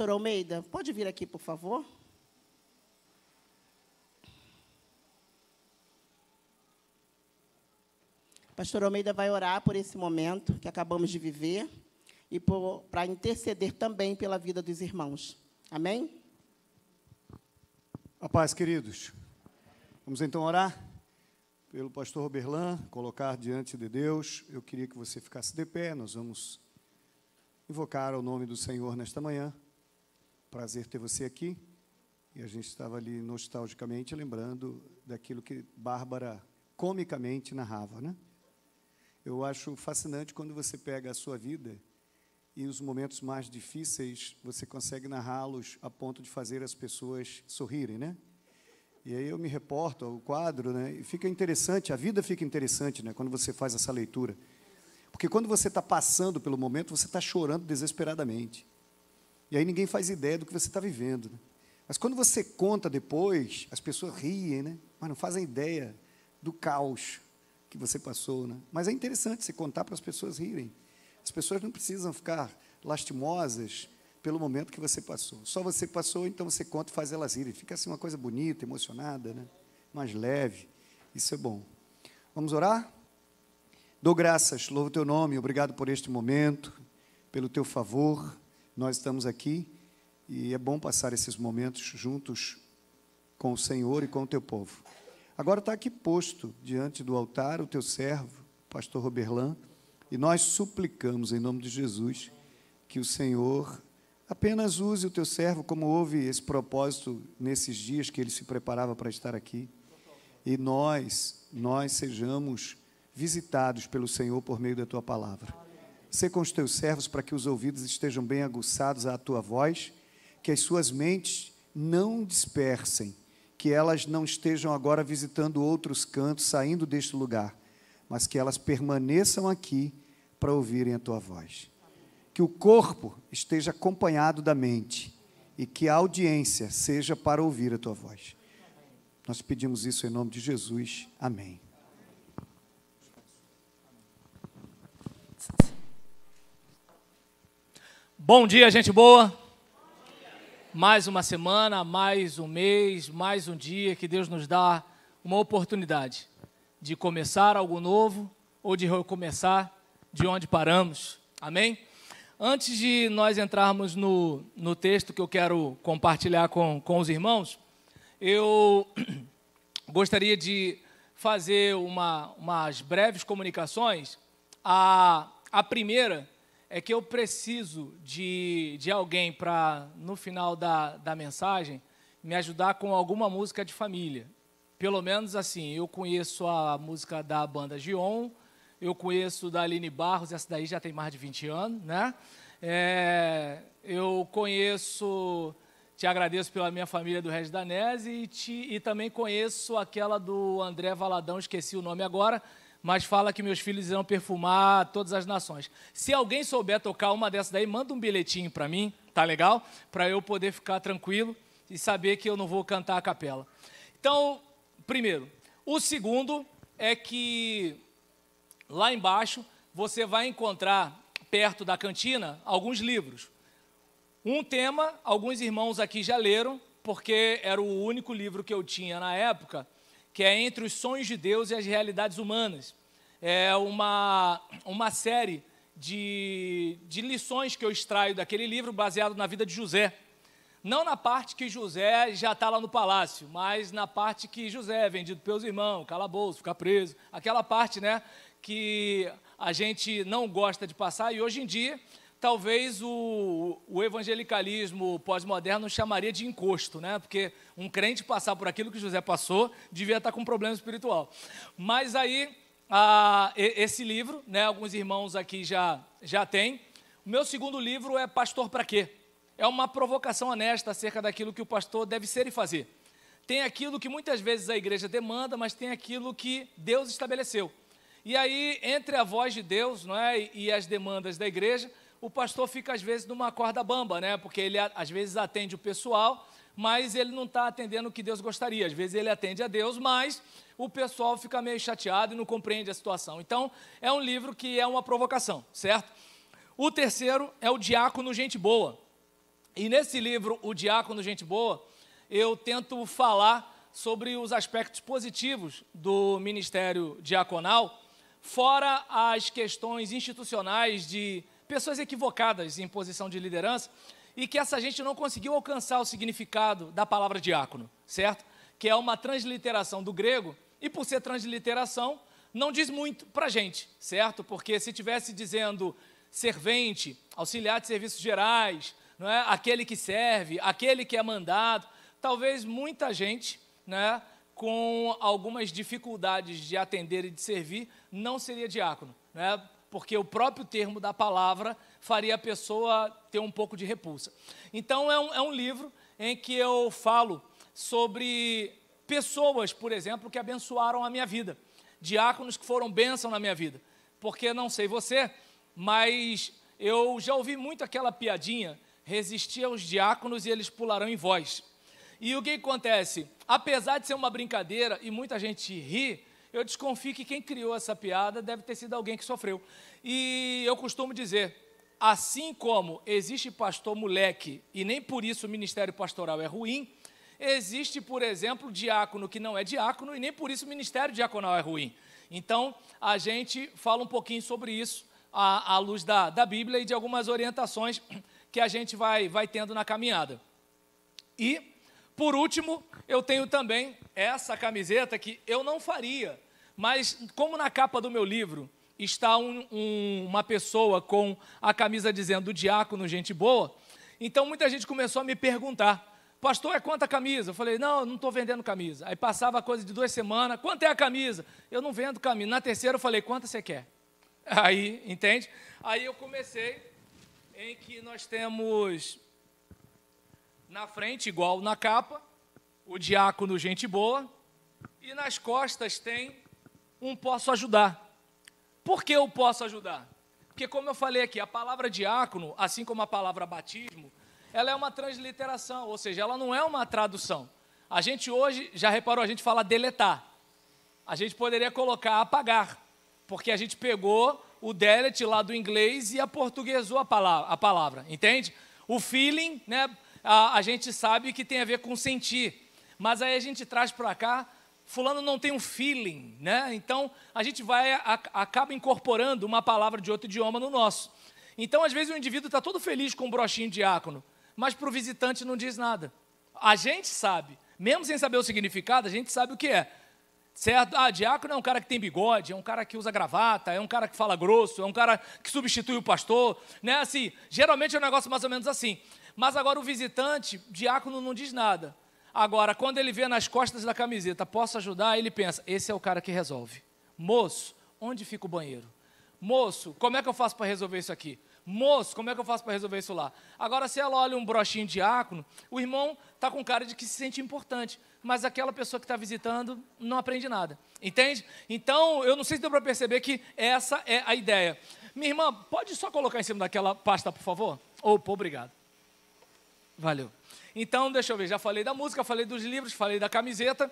pastor Almeida, pode vir aqui, por favor? Pastor Almeida vai orar por esse momento que acabamos de viver e para interceder também pela vida dos irmãos. Amém? A paz, queridos. Vamos então orar pelo pastor Berlan, colocar diante de Deus. Eu queria que você ficasse de pé, nós vamos invocar o nome do Senhor nesta manhã. Prazer ter você aqui. E a gente estava ali nostalgicamente lembrando daquilo que Bárbara comicamente narrava, né? Eu acho fascinante quando você pega a sua vida e os momentos mais difíceis você consegue narrá-los a ponto de fazer as pessoas sorrirem, né? E aí eu me reporto ao quadro, né? E fica interessante, a vida fica interessante, né? Quando você faz essa leitura. Porque quando você está passando pelo momento, você está chorando desesperadamente. E aí ninguém faz ideia do que você está vivendo. Né? Mas quando você conta depois, as pessoas riem, né? mas não fazem ideia do caos que você passou. Né? Mas é interessante você contar para as pessoas rirem. As pessoas não precisam ficar lastimosas pelo momento que você passou. Só você passou, então você conta e faz elas rirem. Fica assim uma coisa bonita, emocionada, né? mais leve. Isso é bom. Vamos orar? Dou graças, louvo o teu nome, obrigado por este momento, pelo teu favor nós estamos aqui e é bom passar esses momentos juntos com o Senhor e com o teu povo. Agora está aqui posto diante do altar o teu servo, pastor Roberlan, e nós suplicamos em nome de Jesus que o Senhor apenas use o teu servo como houve esse propósito nesses dias que ele se preparava para estar aqui. E nós, nós sejamos visitados pelo Senhor por meio da tua palavra. Sê com os teus servos para que os ouvidos estejam bem aguçados à tua voz, que as suas mentes não dispersem, que elas não estejam agora visitando outros cantos, saindo deste lugar, mas que elas permaneçam aqui para ouvirem a tua voz. Que o corpo esteja acompanhado da mente e que a audiência seja para ouvir a tua voz. Nós pedimos isso em nome de Jesus. Amém. Bom dia, gente boa. Mais uma semana, mais um mês, mais um dia que Deus nos dá uma oportunidade de começar algo novo ou de recomeçar de onde paramos. Amém? Antes de nós entrarmos no, no texto que eu quero compartilhar com, com os irmãos, eu gostaria de fazer uma, umas breves comunicações. A, a primeira é que eu preciso de, de alguém para, no final da, da mensagem, me ajudar com alguma música de família. Pelo menos assim, eu conheço a música da banda Gion, eu conheço da Aline Barros, essa daí já tem mais de 20 anos, né? É, eu conheço, te agradeço pela minha família do Regis Danese e, te, e também conheço aquela do André Valadão, esqueci o nome agora, mas fala que meus filhos irão perfumar todas as nações. Se alguém souber tocar uma dessas daí, manda um bilhetinho para mim, tá legal? Para eu poder ficar tranquilo e saber que eu não vou cantar a capela. Então, primeiro. O segundo é que lá embaixo você vai encontrar, perto da cantina, alguns livros. Um tema, alguns irmãos aqui já leram, porque era o único livro que eu tinha na época que é Entre os Sonhos de Deus e as Realidades Humanas. É uma, uma série de, de lições que eu extraio daquele livro baseado na vida de José. Não na parte que José já está lá no palácio, mas na parte que José é vendido pelos irmãos, calabouço, fica preso. Aquela parte né, que a gente não gosta de passar e hoje em dia talvez o, o evangelicalismo pós-moderno chamaria de encosto, né? Porque um crente passar por aquilo que José passou devia estar com um problema espiritual. Mas aí, a, esse livro, né? Alguns irmãos aqui já, já têm. O meu segundo livro é Pastor para quê? É uma provocação honesta acerca daquilo que o pastor deve ser e fazer. Tem aquilo que muitas vezes a igreja demanda, mas tem aquilo que Deus estabeleceu. E aí, entre a voz de Deus não é, e as demandas da igreja, o pastor fica às vezes numa corda bamba, né? Porque ele às vezes atende o pessoal, mas ele não está atendendo o que Deus gostaria. Às vezes ele atende a Deus, mas o pessoal fica meio chateado e não compreende a situação. Então, é um livro que é uma provocação, certo? O terceiro é o Diácono Gente Boa. E nesse livro, O Diácono Gente Boa, eu tento falar sobre os aspectos positivos do ministério diaconal, fora as questões institucionais de pessoas equivocadas em posição de liderança e que essa gente não conseguiu alcançar o significado da palavra diácono, certo? Que é uma transliteração do grego, e por ser transliteração, não diz muito para a gente, certo? Porque se tivesse dizendo servente, auxiliar de serviços gerais, não é? aquele que serve, aquele que é mandado, talvez muita gente, né, com algumas dificuldades de atender e de servir, não seria diácono. Né? porque o próprio termo da palavra faria a pessoa ter um pouco de repulsa. Então, é um, é um livro em que eu falo sobre pessoas, por exemplo, que abençoaram a minha vida, diáconos que foram bênção na minha vida, porque não sei você, mas eu já ouvi muito aquela piadinha: resistir aos diáconos e eles pularão em voz. E o que acontece? Apesar de ser uma brincadeira e muita gente ri, eu desconfio que quem criou essa piada deve ter sido alguém que sofreu. E eu costumo dizer: assim como existe pastor moleque e nem por isso o ministério pastoral é ruim, existe, por exemplo, diácono que não é diácono e nem por isso o ministério diaconal é ruim. Então, a gente fala um pouquinho sobre isso à, à luz da, da Bíblia e de algumas orientações que a gente vai, vai tendo na caminhada. E por último, eu tenho também essa camiseta que eu não faria, mas como na capa do meu livro está um, um, uma pessoa com a camisa dizendo diácono, gente boa, então muita gente começou a me perguntar. Pastor, é quanta camisa? Eu falei, não, eu não estou vendendo camisa. Aí passava coisa de duas semanas, quanto é a camisa? Eu não vendo camisa. Na terceira eu falei, quanto você quer? Aí, entende? Aí eu comecei em que nós temos na frente, igual na capa, o diácono, gente boa, e nas costas tem um posso ajudar. Por que eu posso ajudar? Porque, como eu falei aqui, a palavra diácono, assim como a palavra batismo, ela é uma transliteração, ou seja, ela não é uma tradução. A gente hoje, já reparou, a gente fala deletar. A gente poderia colocar apagar, porque a gente pegou o delete lá do inglês e a portuguesou a palavra, a palavra entende? O feeling, né? a, a gente sabe que tem a ver com sentir. Mas aí a gente traz para cá fulano não tem um feeling, né? Então a gente vai a, acaba incorporando uma palavra de outro idioma no nosso. Então às vezes o indivíduo está todo feliz com um brochinho diácono, mas para o visitante não diz nada. A gente sabe, mesmo sem saber o significado, a gente sabe o que é. Certo? Ah, diácono é um cara que tem bigode, é um cara que usa gravata, é um cara que fala grosso, é um cara que substitui o pastor, né? Assim, geralmente é um negócio mais ou menos assim. Mas agora o visitante, diácono, não diz nada. Agora, quando ele vê nas costas da camiseta, posso ajudar, ele pensa: esse é o cara que resolve. Moço, onde fica o banheiro? Moço, como é que eu faço para resolver isso aqui? Moço, como é que eu faço para resolver isso lá? Agora, se ela olha um broxinho diácono, o irmão está com cara de que se sente importante, mas aquela pessoa que está visitando não aprende nada. Entende? Então, eu não sei se deu para perceber que essa é a ideia. Minha irmã, pode só colocar em cima daquela pasta, por favor? Opa, obrigado. Valeu. Então, deixa eu ver, já falei da música, falei dos livros, falei da camiseta.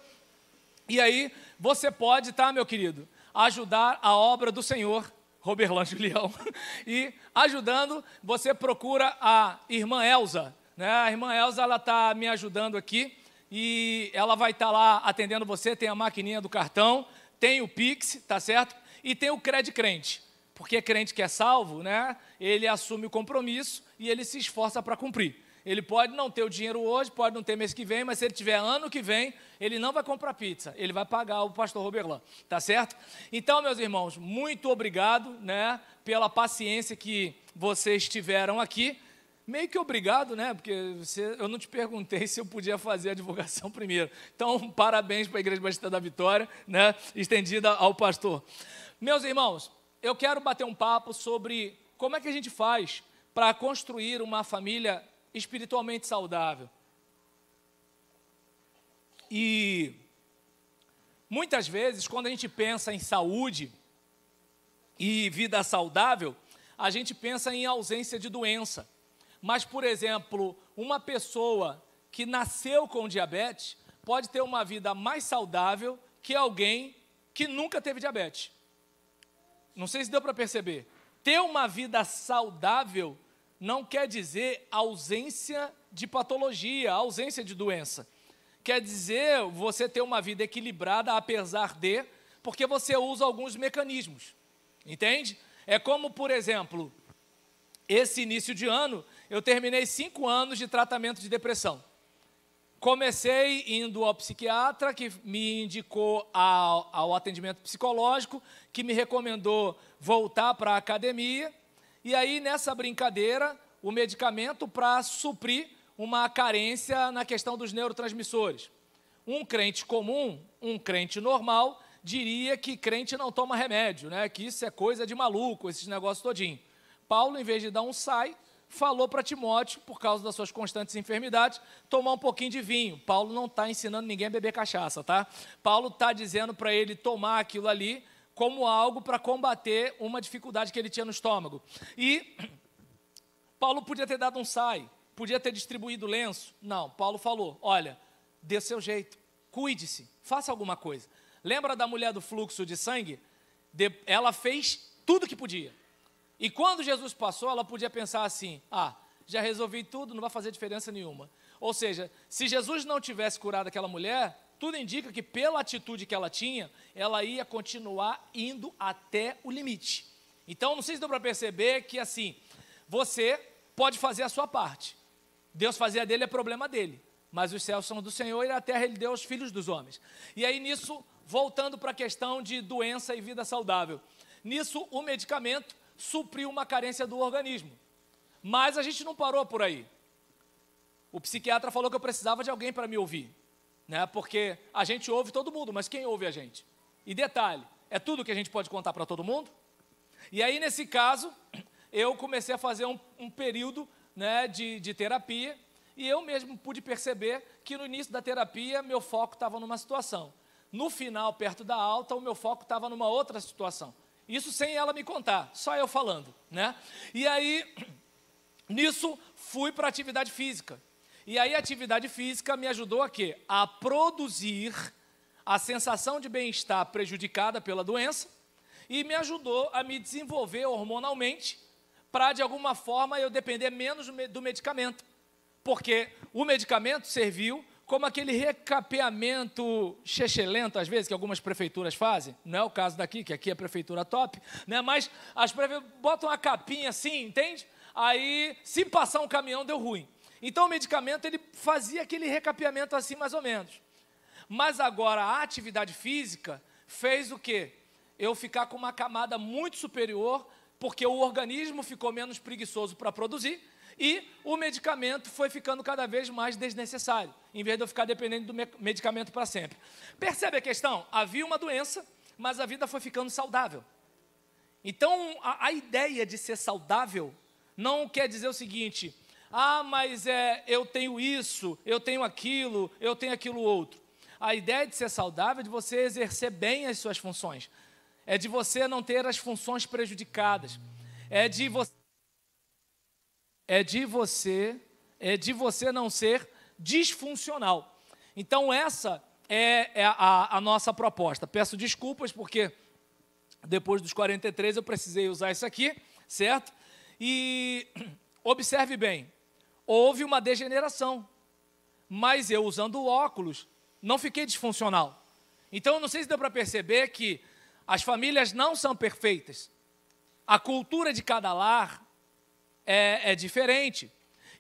E aí, você pode, tá, meu querido, ajudar a obra do Senhor, Roberlan Julião. e ajudando, você procura a irmã Elza. Né? A irmã Elza, ela está me ajudando aqui. E ela vai estar tá lá atendendo você, tem a maquininha do cartão, tem o Pix, tá certo? E tem o Cred Crente. Porque crente que é salvo, né? Ele assume o compromisso e ele se esforça para cumprir. Ele pode não ter o dinheiro hoje, pode não ter mês que vem, mas se ele tiver ano que vem, ele não vai comprar pizza, ele vai pagar o pastor Roberlan, tá certo? Então, meus irmãos, muito obrigado, né, pela paciência que vocês tiveram aqui. Meio que obrigado, né? Porque você, eu não te perguntei se eu podia fazer a divulgação primeiro. Então, parabéns para a Igreja Batista da Vitória, né? Estendida ao pastor. Meus irmãos, eu quero bater um papo sobre como é que a gente faz para construir uma família espiritualmente saudável. E muitas vezes, quando a gente pensa em saúde e vida saudável, a gente pensa em ausência de doença. Mas, por exemplo, uma pessoa que nasceu com diabetes pode ter uma vida mais saudável que alguém que nunca teve diabetes. Não sei se deu para perceber. Ter uma vida saudável não quer dizer ausência de patologia, ausência de doença. Quer dizer você ter uma vida equilibrada, apesar de, porque você usa alguns mecanismos. Entende? É como, por exemplo, esse início de ano, eu terminei cinco anos de tratamento de depressão. Comecei indo ao psiquiatra, que me indicou ao, ao atendimento psicológico, que me recomendou voltar para a academia e aí, nessa brincadeira, o medicamento para suprir uma carência na questão dos neurotransmissores. Um crente comum, um crente normal, diria que crente não toma remédio, né? Que isso é coisa de maluco, esses negócios todinho. Paulo, em vez de dar um sai, falou para Timóteo, por causa das suas constantes enfermidades, tomar um pouquinho de vinho. Paulo não está ensinando ninguém a beber cachaça, tá? Paulo está dizendo para ele tomar aquilo ali como algo para combater uma dificuldade que ele tinha no estômago. E Paulo podia ter dado um sai, podia ter distribuído lenço. Não, Paulo falou: olha, dê seu jeito, cuide-se, faça alguma coisa. Lembra da mulher do fluxo de sangue? De, ela fez tudo que podia. E quando Jesus passou, ela podia pensar assim: ah, já resolvi tudo, não vai fazer diferença nenhuma. Ou seja, se Jesus não tivesse curado aquela mulher, tudo indica que, pela atitude que ela tinha, ela ia continuar indo até o limite. Então, não sei se deu para perceber que, assim, você pode fazer a sua parte. Deus fazer a dele é problema dele. Mas os céus são do Senhor e a terra ele deu aos filhos dos homens. E aí, nisso, voltando para a questão de doença e vida saudável. Nisso, o medicamento supriu uma carência do organismo. Mas a gente não parou por aí. O psiquiatra falou que eu precisava de alguém para me ouvir né? Porque a gente ouve todo mundo, mas quem ouve a gente? E detalhe, é tudo que a gente pode contar para todo mundo? E aí, nesse caso, eu comecei a fazer um, um período né, de, de terapia, e eu mesmo pude perceber que no início da terapia meu foco estava numa situação. No final, perto da alta, o meu foco estava numa outra situação. Isso sem ela me contar, só eu falando, né? E aí, nisso, fui para atividade física. E aí a atividade física me ajudou a quê? A produzir a sensação de bem-estar prejudicada pela doença e me ajudou a me desenvolver hormonalmente para de alguma forma eu depender menos do medicamento. Porque o medicamento serviu como aquele recapeamento chechelento, às vezes, que algumas prefeituras fazem, não é o caso daqui, que aqui é a prefeitura top, né? mas as prefeituras botam uma capinha assim, entende? Aí, se passar um caminhão, deu ruim. Então o medicamento ele fazia aquele recapeamento assim mais ou menos. Mas agora a atividade física fez o quê? Eu ficar com uma camada muito superior, porque o organismo ficou menos preguiçoso para produzir e o medicamento foi ficando cada vez mais desnecessário, em vez de eu ficar dependendo do medicamento para sempre. Percebe a questão? Havia uma doença, mas a vida foi ficando saudável. Então, a, a ideia de ser saudável não quer dizer o seguinte: ah, mas é, eu tenho isso, eu tenho aquilo, eu tenho aquilo outro. A ideia de ser saudável é de você exercer bem as suas funções. É de você não ter as funções prejudicadas. É de você é de você é de você não ser disfuncional. Então essa é, é a, a nossa proposta. Peço desculpas porque depois dos 43 eu precisei usar isso aqui, certo? E observe bem, houve uma degeneração. Mas eu, usando óculos, não fiquei disfuncional. Então, não sei se deu para perceber que as famílias não são perfeitas. A cultura de cada lar é, é diferente.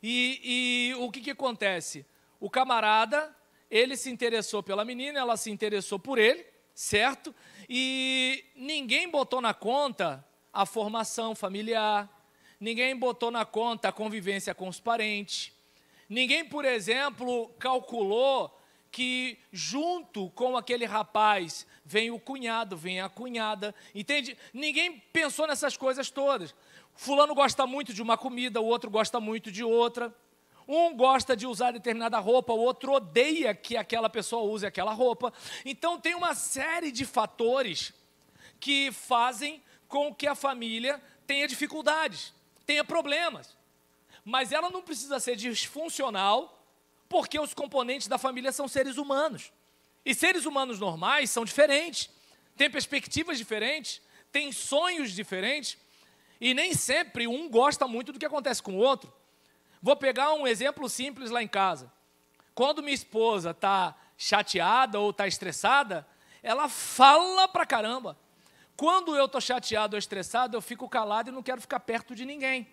E, e o que, que acontece? O camarada, ele se interessou pela menina, ela se interessou por ele, certo? E ninguém botou na conta a formação familiar, ninguém botou na conta a convivência com os parentes, ninguém, por exemplo, calculou que junto com aquele rapaz vem o cunhado, vem a cunhada, entende? Ninguém pensou nessas coisas todas. Fulano gosta muito de uma comida, o outro gosta muito de outra. Um gosta de usar determinada roupa, o outro odeia que aquela pessoa use aquela roupa. Então tem uma série de fatores que fazem com que a família tenha dificuldades tenha problemas. Mas ela não precisa ser disfuncional, porque os componentes da família são seres humanos. E seres humanos normais são diferentes, têm perspectivas diferentes, têm sonhos diferentes, e nem sempre um gosta muito do que acontece com o outro. Vou pegar um exemplo simples lá em casa. Quando minha esposa está chateada ou está estressada, ela fala pra caramba. Quando eu estou chateado ou estressado, eu fico calado e não quero ficar perto de ninguém.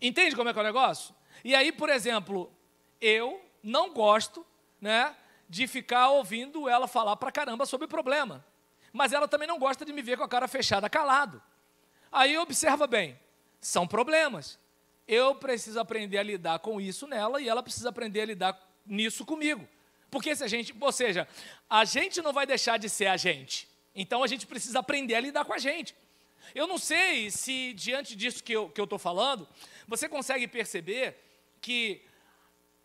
Entende como é que é o negócio? E aí, por exemplo, eu não gosto né, de ficar ouvindo ela falar pra caramba sobre o problema. Mas ela também não gosta de me ver com a cara fechada, calado. Aí observa bem, são problemas. Eu preciso aprender a lidar com isso nela e ela precisa aprender a lidar nisso comigo. Porque se a gente, ou seja, a gente não vai deixar de ser a gente. Então a gente precisa aprender a lidar com a gente. Eu não sei se, diante disso que eu estou que eu falando, você consegue perceber que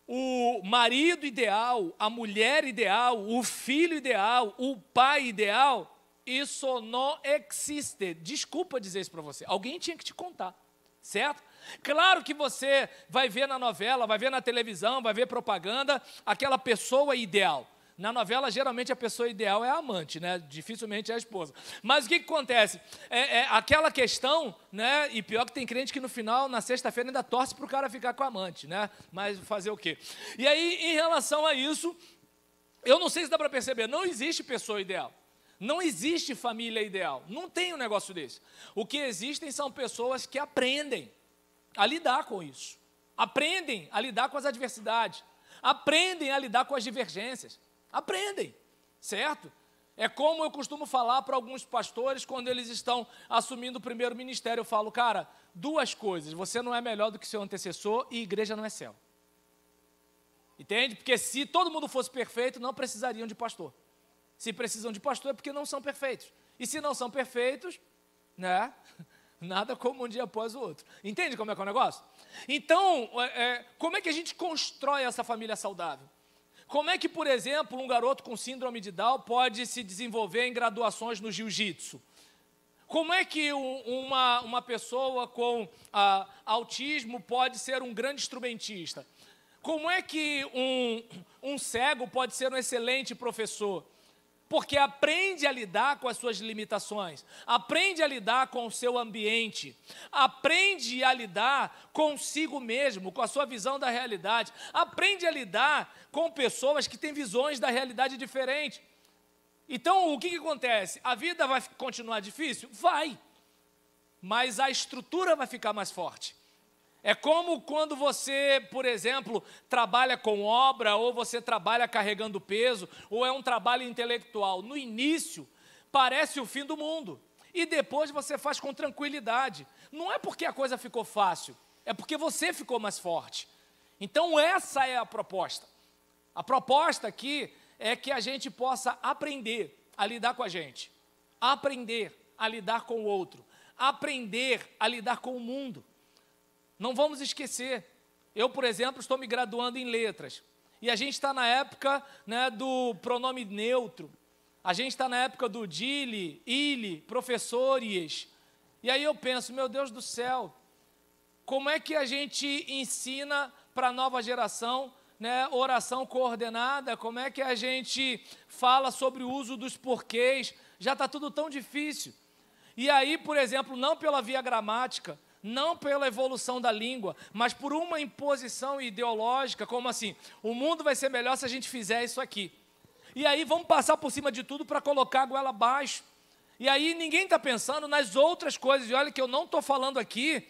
o marido ideal, a mulher ideal, o filho ideal, o pai ideal, isso não existe. Desculpa dizer isso para você. Alguém tinha que te contar, certo? Claro que você vai ver na novela, vai ver na televisão, vai ver propaganda, aquela pessoa ideal. Na novela, geralmente a pessoa ideal é a amante, né? dificilmente é a esposa. Mas o que, que acontece? É, é, aquela questão, né? e pior que tem crente que no final, na sexta-feira, ainda torce para o cara ficar com a amante, né? mas fazer o quê? E aí, em relação a isso, eu não sei se dá para perceber, não existe pessoa ideal. Não existe família ideal. Não tem um negócio desse. O que existem são pessoas que aprendem a lidar com isso. Aprendem a lidar com as adversidades. Aprendem a lidar com as divergências. Aprendem, certo? É como eu costumo falar para alguns pastores quando eles estão assumindo o primeiro ministério. Eu falo, cara, duas coisas: você não é melhor do que seu antecessor e igreja não é céu. Entende? Porque se todo mundo fosse perfeito, não precisariam de pastor. Se precisam de pastor é porque não são perfeitos. E se não são perfeitos, né? Nada como um dia após o outro. Entende como é que é o negócio? Então, é, é como é que a gente constrói essa família saudável? Como é que, por exemplo, um garoto com síndrome de Down pode se desenvolver em graduações no jiu-jitsu? Como é que uma, uma pessoa com ah, autismo pode ser um grande instrumentista? Como é que um, um cego pode ser um excelente professor? porque aprende a lidar com as suas limitações, aprende a lidar com o seu ambiente, aprende a lidar consigo mesmo, com a sua visão da realidade, aprende a lidar com pessoas que têm visões da realidade diferente. Então, o que, que acontece? A vida vai continuar difícil? Vai, mas a estrutura vai ficar mais forte. É como quando você, por exemplo, trabalha com obra, ou você trabalha carregando peso, ou é um trabalho intelectual. No início, parece o fim do mundo. E depois você faz com tranquilidade. Não é porque a coisa ficou fácil, é porque você ficou mais forte. Então, essa é a proposta. A proposta aqui é que a gente possa aprender a lidar com a gente, aprender a lidar com o outro, aprender a lidar com o mundo. Não vamos esquecer. Eu, por exemplo, estou me graduando em letras. E a gente está na época né, do pronome neutro. A gente está na época do dili, ili, professores. E aí eu penso, meu Deus do céu, como é que a gente ensina para a nova geração né, oração coordenada? Como é que a gente fala sobre o uso dos porquês? Já está tudo tão difícil. E aí, por exemplo, não pela via gramática, não pela evolução da língua, mas por uma imposição ideológica, como assim: o mundo vai ser melhor se a gente fizer isso aqui. E aí vamos passar por cima de tudo para colocar a goela abaixo. E aí ninguém está pensando nas outras coisas. E olha que eu não estou falando aqui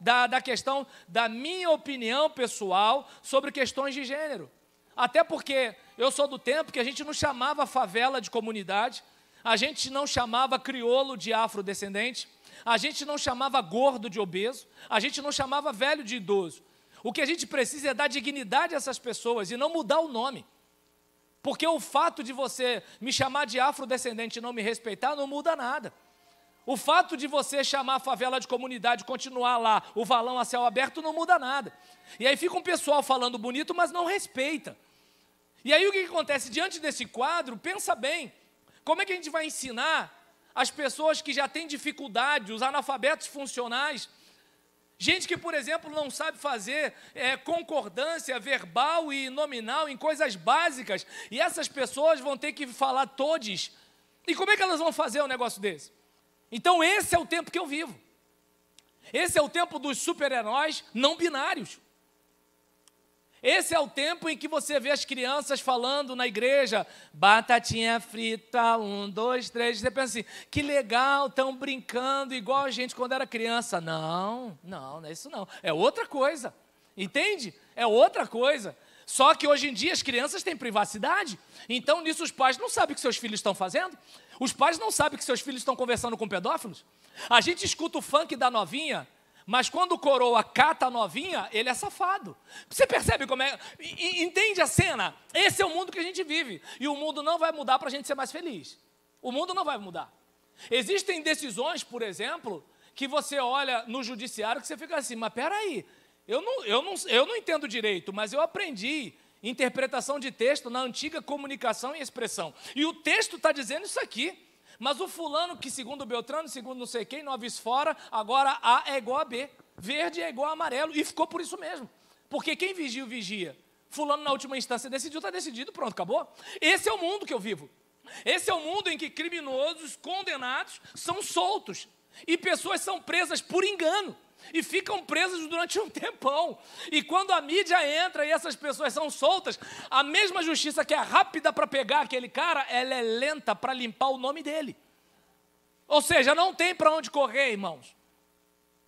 da, da questão da minha opinião pessoal sobre questões de gênero. Até porque eu sou do tempo que a gente não chamava favela de comunidade, a gente não chamava criolo de afrodescendente. A gente não chamava gordo de obeso, a gente não chamava velho de idoso. O que a gente precisa é dar dignidade a essas pessoas e não mudar o nome. Porque o fato de você me chamar de afrodescendente e não me respeitar não muda nada. O fato de você chamar a favela de comunidade, continuar lá, o valão a céu aberto, não muda nada. E aí fica um pessoal falando bonito, mas não respeita. E aí o que acontece? Diante desse quadro, pensa bem, como é que a gente vai ensinar as pessoas que já têm dificuldade, os analfabetos funcionais, gente que, por exemplo, não sabe fazer é, concordância verbal e nominal em coisas básicas, e essas pessoas vão ter que falar todes. E como é que elas vão fazer um negócio desse? Então, esse é o tempo que eu vivo. Esse é o tempo dos super-heróis não binários. Esse é o tempo em que você vê as crianças falando na igreja, batatinha frita, um, dois, três. Você pensa assim, que legal, estão brincando igual a gente quando era criança. Não, não, não é isso não. É outra coisa. Entende? É outra coisa. Só que hoje em dia as crianças têm privacidade. Então nisso os pais não sabem o que seus filhos estão fazendo. Os pais não sabem que seus filhos estão conversando com pedófilos. A gente escuta o funk da novinha mas quando o coroa cata a novinha, ele é safado. Você percebe como é? Entende a cena? Esse é o mundo que a gente vive. E o mundo não vai mudar para a gente ser mais feliz. O mundo não vai mudar. Existem decisões, por exemplo, que você olha no judiciário que você fica assim, mas peraí, eu não, eu não, eu não entendo direito, mas eu aprendi interpretação de texto na antiga comunicação e expressão. E o texto está dizendo isso aqui. Mas o fulano, que segundo o Beltrano, segundo não sei quem, nove fora, agora A é igual a B. Verde é igual a amarelo. E ficou por isso mesmo. Porque quem vigia, vigia. Fulano, na última instância, decidiu, está decidido, pronto, acabou. Esse é o mundo que eu vivo. Esse é o mundo em que criminosos condenados são soltos e pessoas são presas por engano e ficam presos durante um tempão. E quando a mídia entra e essas pessoas são soltas, a mesma justiça que é rápida para pegar aquele cara, ela é lenta para limpar o nome dele. Ou seja, não tem para onde correr, irmãos.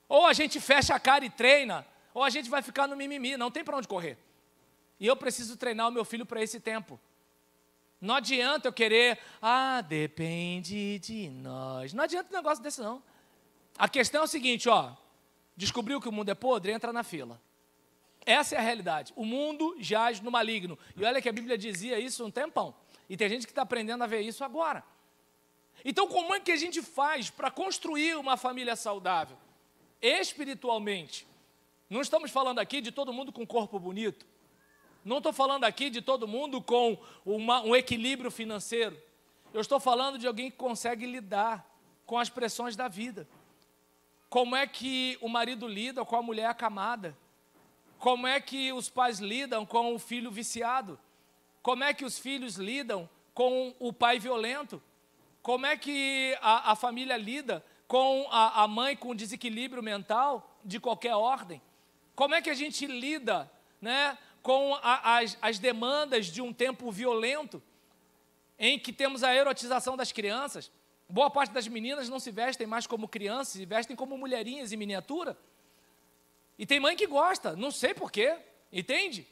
Ou a gente fecha a cara e treina, ou a gente vai ficar no mimimi, não tem para onde correr. E eu preciso treinar o meu filho para esse tempo. Não adianta eu querer, ah, depende de nós. Não adianta um negócio desse, não. A questão é o seguinte, ó, descobriu que o mundo é podre, entra na fila. Essa é a realidade. O mundo jaz no maligno. E olha que a Bíblia dizia isso um tempão. E tem gente que está aprendendo a ver isso agora. Então, como é que a gente faz para construir uma família saudável? Espiritualmente. Não estamos falando aqui de todo mundo com corpo bonito. Não estou falando aqui de todo mundo com uma, um equilíbrio financeiro. Eu estou falando de alguém que consegue lidar com as pressões da vida. Como é que o marido lida com a mulher acamada? Como é que os pais lidam com o filho viciado? Como é que os filhos lidam com o pai violento? Como é que a, a família lida com a, a mãe com desequilíbrio mental de qualquer ordem? Como é que a gente lida né, com a, as, as demandas de um tempo violento, em que temos a erotização das crianças? Boa parte das meninas não se vestem mais como crianças, se vestem como mulherinhas em miniatura. E tem mãe que gosta, não sei porquê, entende?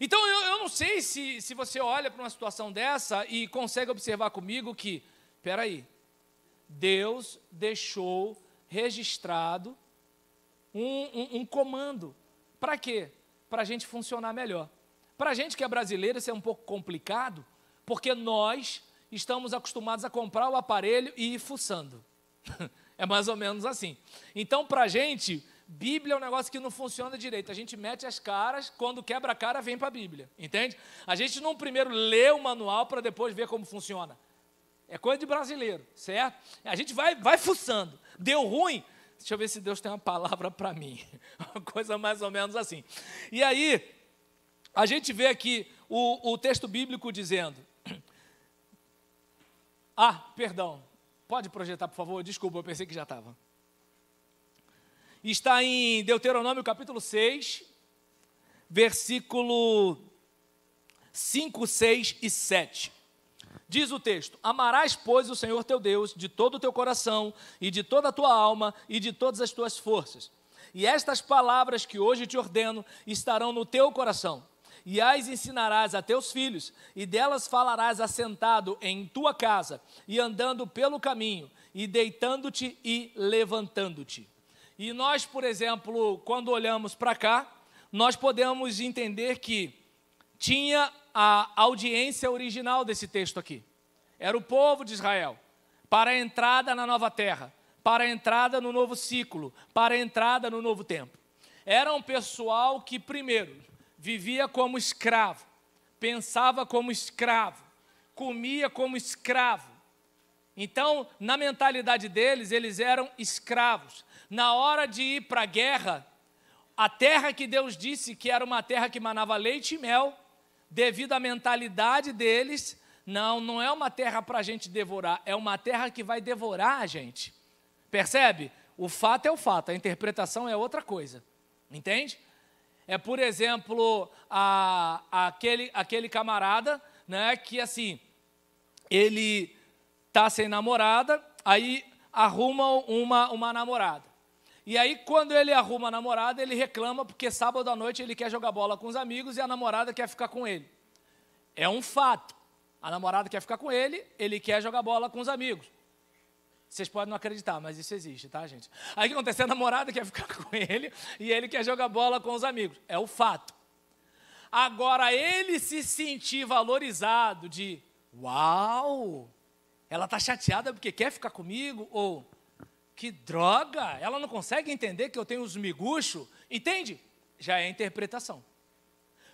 Então eu, eu não sei se, se você olha para uma situação dessa e consegue observar comigo que, peraí, Deus deixou registrado um, um, um comando. Para quê? Para a gente funcionar melhor. Para a gente que é brasileiro, isso é um pouco complicado, porque nós estamos acostumados a comprar o aparelho e ir fuçando. é mais ou menos assim. Então, para a gente, Bíblia é um negócio que não funciona direito. A gente mete as caras, quando quebra a cara, vem para a Bíblia. Entende? A gente não primeiro lê o manual para depois ver como funciona. É coisa de brasileiro, certo? A gente vai, vai fuçando. Deu ruim, deixa eu ver se Deus tem uma palavra para mim. Uma coisa mais ou menos assim. E aí, a gente vê aqui o, o texto bíblico dizendo: ah, perdão. Pode projetar, por favor? Desculpa, eu pensei que já estava. Está em Deuteronômio capítulo 6, versículo 5, 6 e 7. Diz o texto: Amarás, pois, o Senhor teu Deus de todo o teu coração, e de toda a tua alma, e de todas as tuas forças. E estas palavras que hoje te ordeno estarão no teu coração e as ensinarás a teus filhos, e delas falarás assentado em tua casa, e andando pelo caminho, e deitando-te e levantando-te. E nós, por exemplo, quando olhamos para cá, nós podemos entender que tinha a audiência original desse texto aqui. Era o povo de Israel para a entrada na nova terra, para a entrada no novo ciclo, para a entrada no novo tempo. Era um pessoal que, primeiro, vivia como escravo, pensava como escravo, comia como escravo. Então, na mentalidade deles, eles eram escravos. Na hora de ir para a guerra, a terra que Deus disse que era uma terra que manava leite e mel, devido à mentalidade deles, não, não é uma terra para a gente devorar, é uma terra que vai devorar a gente. Percebe? O fato é o fato, a interpretação é outra coisa. Entende? É, por exemplo, a, aquele, aquele camarada, né, que assim, ele está sem namorada, aí arruma uma, uma namorada. E aí, quando ele arruma a namorada, ele reclama porque sábado à noite ele quer jogar bola com os amigos e a namorada quer ficar com ele. É um fato. A namorada quer ficar com ele, ele quer jogar bola com os amigos. Vocês podem não acreditar, mas isso existe, tá, gente? Aí o que acontece? A namorada quer ficar com ele e ele quer jogar bola com os amigos. É o fato. Agora, ele se sentir valorizado de uau, ela tá chateada porque quer ficar comigo, ou que droga, ela não consegue entender que eu tenho os miguxos, entende? Já é interpretação.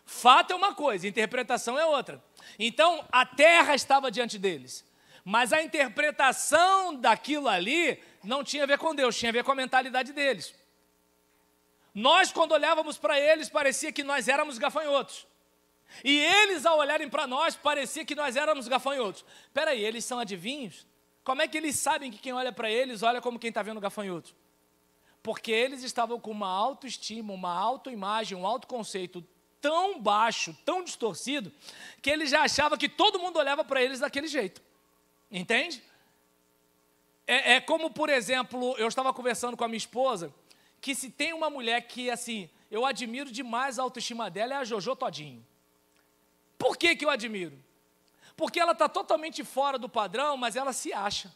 Fato é uma coisa, interpretação é outra. Então, a terra estava diante deles. Mas a interpretação daquilo ali não tinha a ver com Deus, tinha a ver com a mentalidade deles. Nós, quando olhávamos para eles, parecia que nós éramos gafanhotos. E eles, ao olharem para nós, parecia que nós éramos gafanhotos. Peraí, eles são adivinhos? Como é que eles sabem que quem olha para eles olha como quem está vendo gafanhoto? Porque eles estavam com uma autoestima, uma autoimagem, um autoconceito tão baixo, tão distorcido, que eles já achavam que todo mundo olhava para eles daquele jeito. Entende? É, é como, por exemplo, eu estava conversando com a minha esposa, que se tem uma mulher que, assim, eu admiro demais a autoestima dela, é a Jojo Todinho. Por que, que eu admiro? Porque ela está totalmente fora do padrão, mas ela se acha.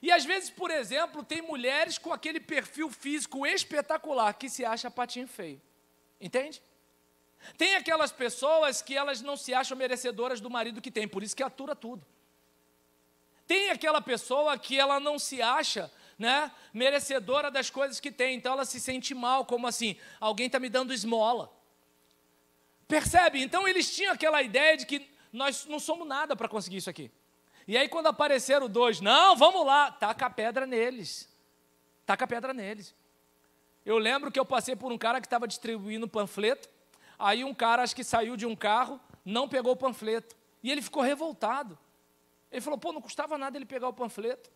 E às vezes, por exemplo, tem mulheres com aquele perfil físico espetacular que se acha patinho feio. Entende? Tem aquelas pessoas que elas não se acham merecedoras do marido que tem, por isso que atura tudo. Tem aquela pessoa que ela não se acha né, merecedora das coisas que tem, então ela se sente mal, como assim, alguém está me dando esmola. Percebe? Então eles tinham aquela ideia de que nós não somos nada para conseguir isso aqui. E aí quando apareceram dois, não, vamos lá, taca a pedra neles. Taca a pedra neles. Eu lembro que eu passei por um cara que estava distribuindo panfleto, aí um cara acho que saiu de um carro, não pegou o panfleto, e ele ficou revoltado. Ele falou, pô, não custava nada ele pegar o panfleto.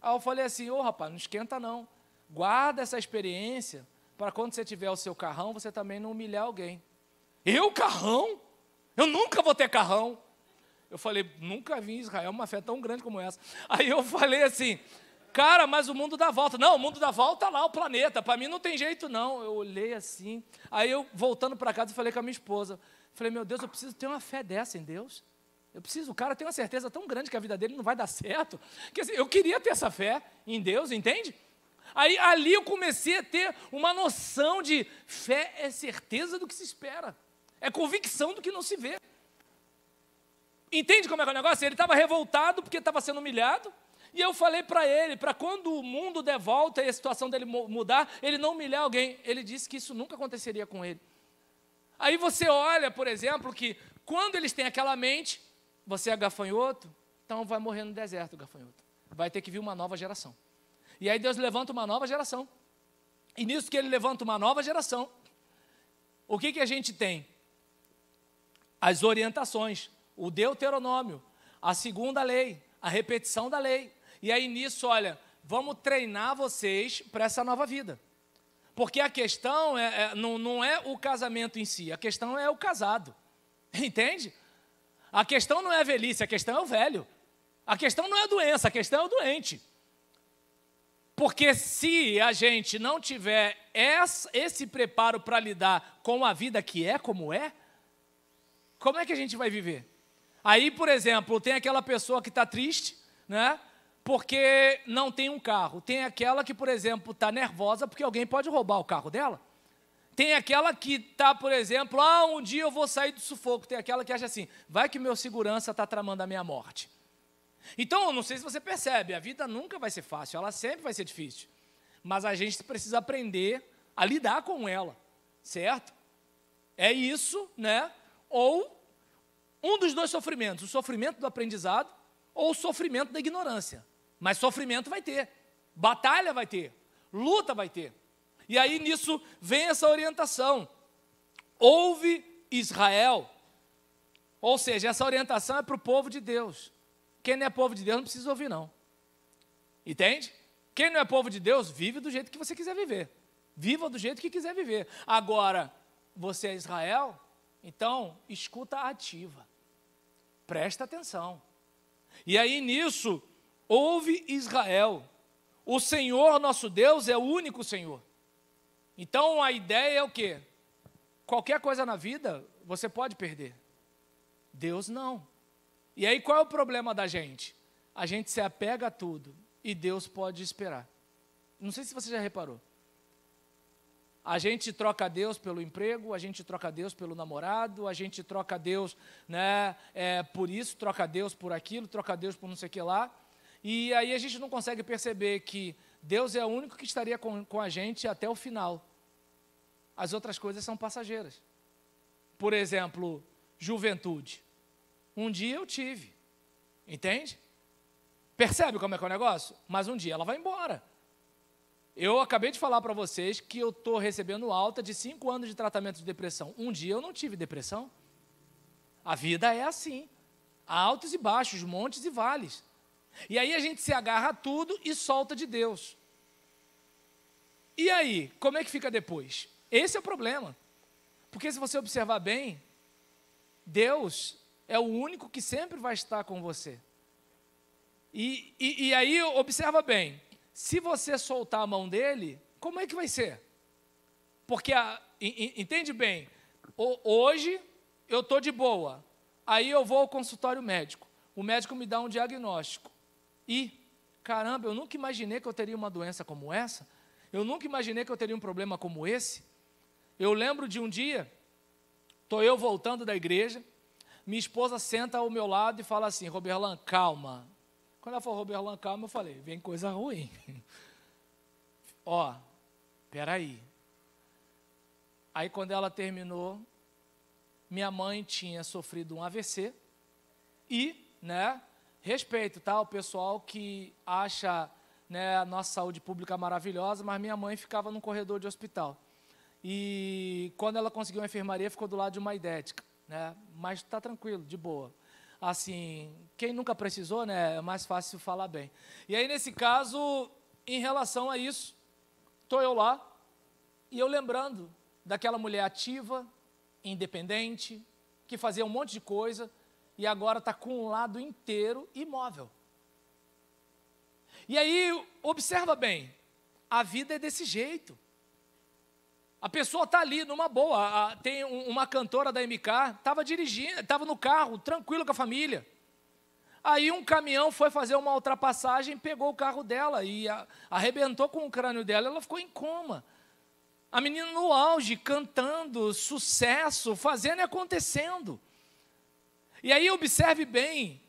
Aí eu falei assim, ô oh, rapaz, não esquenta não. Guarda essa experiência para quando você tiver o seu carrão, você também não humilhar alguém. Eu, carrão? Eu nunca vou ter carrão. Eu falei, nunca vi em Israel uma fé tão grande como essa. Aí eu falei assim, cara, mas o mundo dá volta. Não, o mundo dá volta lá, o planeta. Para mim não tem jeito, não. Eu olhei assim. Aí eu, voltando para casa, falei com a minha esposa. Falei, meu Deus, eu preciso ter uma fé dessa em Deus. Eu preciso, o cara tem uma certeza tão grande que a vida dele não vai dar certo. Que assim, eu queria ter essa fé em Deus, entende? Aí ali eu comecei a ter uma noção de fé é certeza do que se espera, é convicção do que não se vê. Entende como é que é o negócio? Ele estava revoltado porque estava sendo humilhado. E eu falei para ele, para quando o mundo der volta e a situação dele mudar, ele não humilhar alguém. Ele disse que isso nunca aconteceria com ele. Aí você olha, por exemplo, que quando eles têm aquela mente, você é gafanhoto? Então vai morrer no deserto, gafanhoto. Vai ter que vir uma nova geração. E aí Deus levanta uma nova geração. E nisso que ele levanta uma nova geração, o que, que a gente tem? As orientações, o Deuteronômio, a segunda lei, a repetição da lei. E aí nisso, olha, vamos treinar vocês para essa nova vida. Porque a questão é, é, não, não é o casamento em si, a questão é o casado. Entende? A questão não é a velhice, a questão é o velho. A questão não é a doença, a questão é o doente. Porque se a gente não tiver esse preparo para lidar com a vida que é como é, como é que a gente vai viver? Aí, por exemplo, tem aquela pessoa que está triste, né? Porque não tem um carro. Tem aquela que, por exemplo, está nervosa porque alguém pode roubar o carro dela. Tem aquela que está, por exemplo, ah, um dia eu vou sair do sufoco. Tem aquela que acha assim, vai que meu segurança está tramando a minha morte. Então, não sei se você percebe, a vida nunca vai ser fácil, ela sempre vai ser difícil. Mas a gente precisa aprender a lidar com ela, certo? É isso, né? Ou um dos dois sofrimentos, o sofrimento do aprendizado ou o sofrimento da ignorância. Mas sofrimento vai ter, batalha vai ter, luta vai ter. E aí nisso vem essa orientação. Ouve Israel. Ou seja, essa orientação é para o povo de Deus. Quem não é povo de Deus não precisa ouvir, não. Entende? Quem não é povo de Deus, vive do jeito que você quiser viver. Viva do jeito que quiser viver. Agora, você é Israel, então escuta ativa. Presta atenção. E aí nisso, ouve Israel. O Senhor nosso Deus é o único Senhor. Então a ideia é o quê? Qualquer coisa na vida você pode perder. Deus não. E aí qual é o problema da gente? A gente se apega a tudo e Deus pode esperar. Não sei se você já reparou. A gente troca Deus pelo emprego, a gente troca Deus pelo namorado, a gente troca Deus né, é, por isso, troca Deus por aquilo, troca Deus por não sei o que lá. E aí a gente não consegue perceber que Deus é o único que estaria com, com a gente até o final. As outras coisas são passageiras. Por exemplo, juventude. Um dia eu tive. Entende? Percebe como é que é o negócio? Mas um dia ela vai embora. Eu acabei de falar para vocês que eu estou recebendo alta de cinco anos de tratamento de depressão. Um dia eu não tive depressão. A vida é assim. altos e baixos, montes e vales. E aí a gente se agarra a tudo e solta de Deus. E aí, como é que fica depois? Esse é o problema. Porque se você observar bem, Deus é o único que sempre vai estar com você. E, e, e, aí, observa bem: se você soltar a mão dele, como é que vai ser? Porque, a, entende bem, hoje eu estou de boa, aí eu vou ao consultório médico, o médico me dá um diagnóstico. E, caramba, eu nunca imaginei que eu teria uma doença como essa. Eu nunca imaginei que eu teria um problema como esse. Eu lembro de um dia, estou eu voltando da igreja, minha esposa senta ao meu lado e fala assim: Roberlan, calma. Quando ela falou Roberlan, calma, eu falei: vem coisa ruim. Ó, peraí. Aí quando ela terminou, minha mãe tinha sofrido um AVC e, né, respeito, tá? O pessoal que acha né, a nossa saúde pública maravilhosa, mas minha mãe ficava num corredor de hospital. E quando ela conseguiu uma enfermaria, ficou do lado de uma idética, né? Mas está tranquilo, de boa. Assim, quem nunca precisou, né? É mais fácil falar bem. E aí, nesse caso, em relação a isso, estou eu lá e eu lembrando daquela mulher ativa, independente, que fazia um monte de coisa, e agora está com um lado inteiro imóvel. E aí, observa bem, a vida é desse jeito. A pessoa está ali numa boa. A, tem um, uma cantora da MK, estava dirigindo, estava no carro, tranquilo com a família. Aí um caminhão foi fazer uma ultrapassagem, pegou o carro dela e a, arrebentou com o crânio dela, ela ficou em coma. A menina no auge, cantando, sucesso, fazendo e acontecendo. E aí observe bem,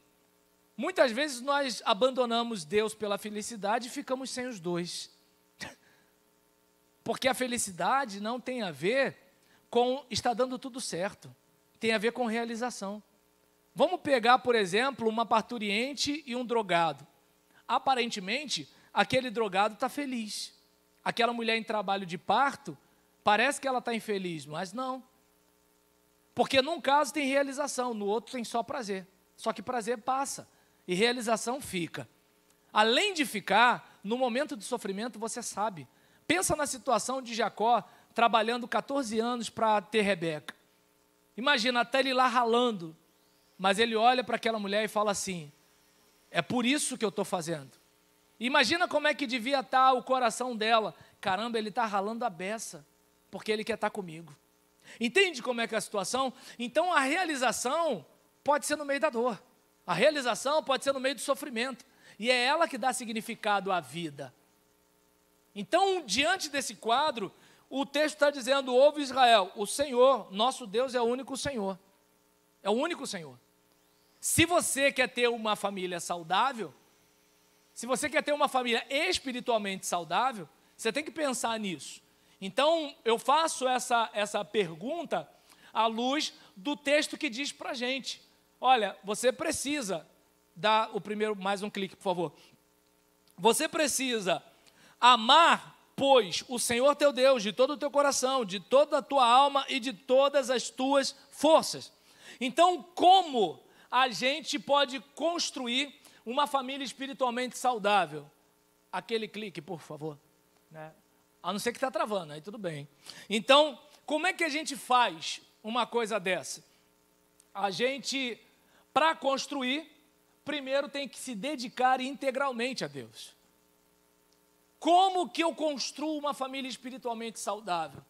muitas vezes nós abandonamos Deus pela felicidade e ficamos sem os dois. Porque a felicidade não tem a ver com está dando tudo certo, tem a ver com realização. Vamos pegar, por exemplo, uma parturiente e um drogado. Aparentemente, aquele drogado está feliz. Aquela mulher em trabalho de parto, parece que ela está infeliz, mas não. Porque num caso tem realização, no outro tem só prazer. Só que prazer passa e realização fica. Além de ficar, no momento do sofrimento você sabe. Pensa na situação de Jacó trabalhando 14 anos para ter Rebeca. Imagina até ele lá ralando, mas ele olha para aquela mulher e fala assim: é por isso que eu estou fazendo. Imagina como é que devia estar tá o coração dela. Caramba, ele está ralando a beça, porque ele quer estar tá comigo. Entende como é que é a situação? Então a realização pode ser no meio da dor. A realização pode ser no meio do sofrimento. E é ela que dá significado à vida. Então, diante desse quadro, o texto está dizendo: ouve Israel, o Senhor, nosso Deus, é o único Senhor. É o único Senhor. Se você quer ter uma família saudável, se você quer ter uma família espiritualmente saudável, você tem que pensar nisso. Então, eu faço essa, essa pergunta à luz do texto que diz para a gente: olha, você precisa dar o primeiro, mais um clique, por favor. Você precisa amar, pois, o Senhor teu Deus de todo o teu coração, de toda a tua alma e de todas as tuas forças. Então, como a gente pode construir uma família espiritualmente saudável? Aquele clique, por favor. Né? A não ser que está travando, aí tudo bem. Então, como é que a gente faz uma coisa dessa? A gente, para construir, primeiro tem que se dedicar integralmente a Deus. Como que eu construo uma família espiritualmente saudável?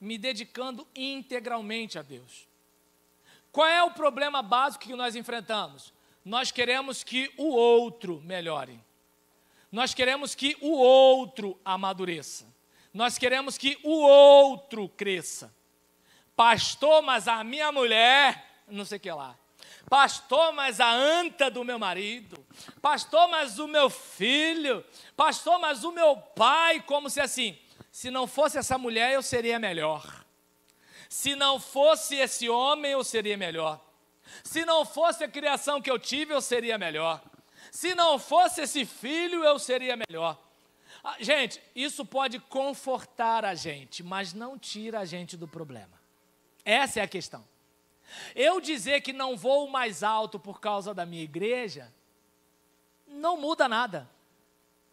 Me dedicando integralmente a Deus. Qual é o problema básico que nós enfrentamos? Nós queremos que o outro melhore. Nós queremos que o outro amadureça. Nós queremos que o outro cresça. Pastor, mas a minha mulher, não sei o que lá. Pastor, mas a anta do meu marido. Pastor, mas o meu filho. Pastor, mas o meu pai, como se assim, se não fosse essa mulher, eu seria melhor. Se não fosse esse homem, eu seria melhor. Se não fosse a criação que eu tive, eu seria melhor. Se não fosse esse filho, eu seria melhor. Ah, gente, isso pode confortar a gente, mas não tira a gente do problema. Essa é a questão. Eu dizer que não vou mais alto por causa da minha igreja, não muda nada.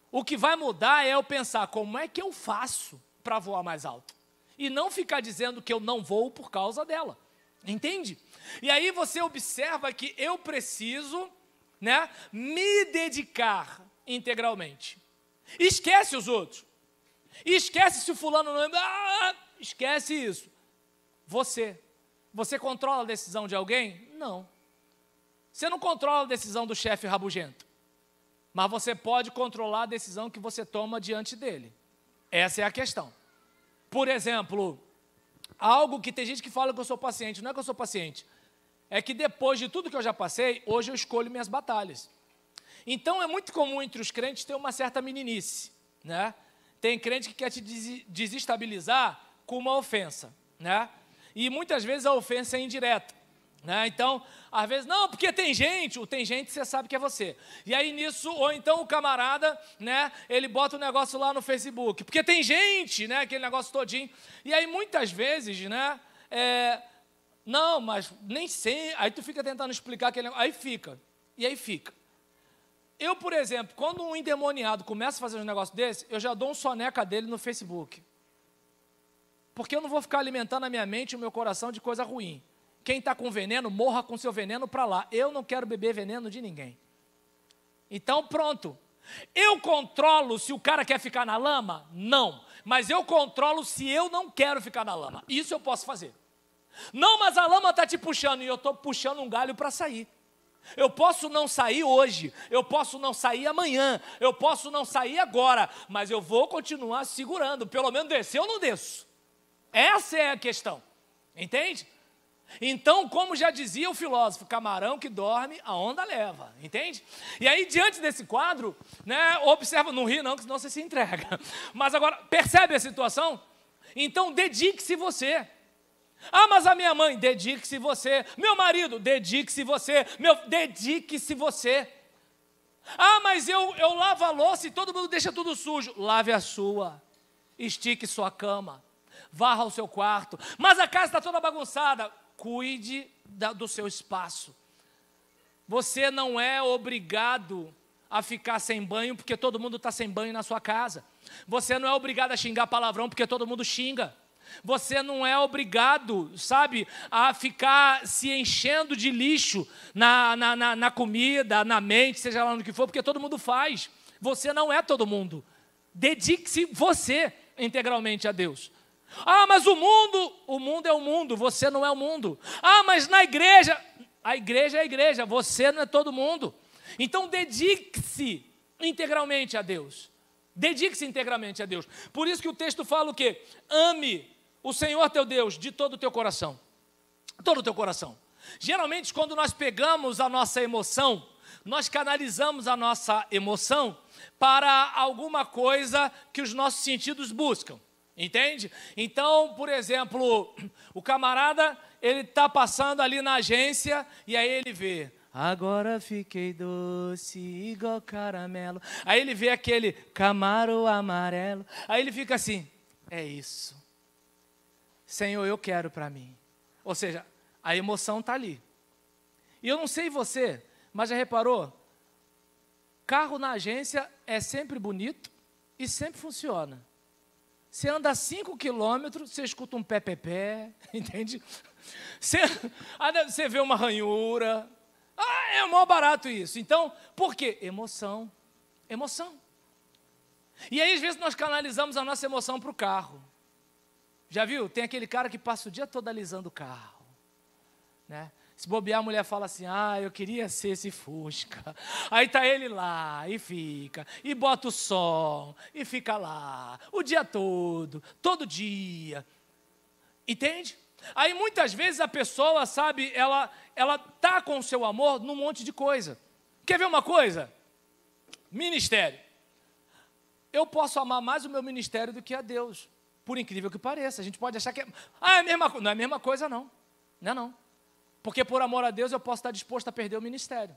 O que vai mudar é eu pensar como é que eu faço para voar mais alto. E não ficar dizendo que eu não vou por causa dela. Entende? E aí você observa que eu preciso né? Me dedicar integralmente. Esquece os outros. Esquece se o fulano não. É- ah, esquece isso. Você. Você controla a decisão de alguém? Não. Você não controla a decisão do chefe rabugento. Mas você pode controlar a decisão que você toma diante dele. Essa é a questão. Por exemplo, algo que tem gente que fala que eu sou paciente, não é que eu sou paciente é que depois de tudo que eu já passei, hoje eu escolho minhas batalhas. Então é muito comum entre os crentes ter uma certa meninice, né? Tem crente que quer te desestabilizar com uma ofensa, né? E muitas vezes a ofensa é indireta, né? Então, às vezes, não, porque tem gente, o tem gente você sabe que é você. E aí nisso, ou então o camarada, né, ele bota o um negócio lá no Facebook, porque tem gente, né, aquele negócio todinho. E aí muitas vezes, né, é, não, mas nem sei. Aí tu fica tentando explicar aquele Aí fica. E aí fica. Eu, por exemplo, quando um endemoniado começa a fazer um negócio desse, eu já dou um soneca dele no Facebook. Porque eu não vou ficar alimentando a minha mente e o meu coração de coisa ruim. Quem está com veneno, morra com seu veneno para lá. Eu não quero beber veneno de ninguém. Então, pronto. Eu controlo se o cara quer ficar na lama? Não. Mas eu controlo se eu não quero ficar na lama. Isso eu posso fazer. Não, mas a lama está te puxando e eu estou puxando um galho para sair. Eu posso não sair hoje, eu posso não sair amanhã, eu posso não sair agora, mas eu vou continuar segurando. Pelo menos descer ou não desço. Essa é a questão, entende? Então, como já dizia o filósofo, camarão que dorme, a onda leva, entende? E aí, diante desse quadro, né, observa, não ri não, que senão você se entrega. Mas agora, percebe a situação? Então, dedique-se você. Ah, mas a minha mãe, dedique-se você. Meu marido, dedique-se você. Meu, dedique-se você. Ah, mas eu, eu lavo a louça e todo mundo deixa tudo sujo. Lave a sua. Estique sua cama. Varra o seu quarto. Mas a casa está toda bagunçada. Cuide da, do seu espaço. Você não é obrigado a ficar sem banho porque todo mundo está sem banho na sua casa. Você não é obrigado a xingar palavrão porque todo mundo xinga. Você não é obrigado, sabe, a ficar se enchendo de lixo na, na, na, na comida, na mente, seja lá no que for, porque todo mundo faz. Você não é todo mundo. Dedique-se você integralmente a Deus. Ah, mas o mundo, o mundo é o mundo, você não é o mundo. Ah, mas na igreja, a igreja é a igreja, você não é todo mundo. Então dedique-se integralmente a Deus. Dedique-se integralmente a Deus. Por isso que o texto fala o quê? Ame o Senhor teu Deus de todo o teu coração. Todo o teu coração. Geralmente, quando nós pegamos a nossa emoção, nós canalizamos a nossa emoção para alguma coisa que os nossos sentidos buscam. Entende? Então, por exemplo, o camarada, ele está passando ali na agência e aí ele vê, Agora fiquei doce igual caramelo. Aí ele vê aquele camaro amarelo. Aí ele fica assim: é isso. Senhor, eu quero para mim. Ou seja, a emoção está ali. E eu não sei você, mas já reparou? Carro na agência é sempre bonito e sempre funciona. Você anda 5 quilômetros, você escuta um pé-pé-pé, entende? Você, ah, você vê uma ranhura. Ah, é mó barato isso. Então, por quê? Emoção. Emoção. E aí, às vezes, nós canalizamos a nossa emoção para o carro. Já viu? Tem aquele cara que passa o dia todo alisando o carro. Né? Se bobear, a mulher fala assim: Ah, eu queria ser esse Fusca. Aí tá ele lá e fica, e bota o som, e fica lá, o dia todo, todo dia. Entende? Aí muitas vezes a pessoa, sabe, ela ela tá com o seu amor num monte de coisa. Quer ver uma coisa? Ministério. Eu posso amar mais o meu ministério do que a Deus. Por incrível que pareça, a gente pode achar que é, ah, é a mesma coisa. Não é a mesma coisa, não. Não é não. Porque por amor a Deus eu posso estar disposto a perder o ministério.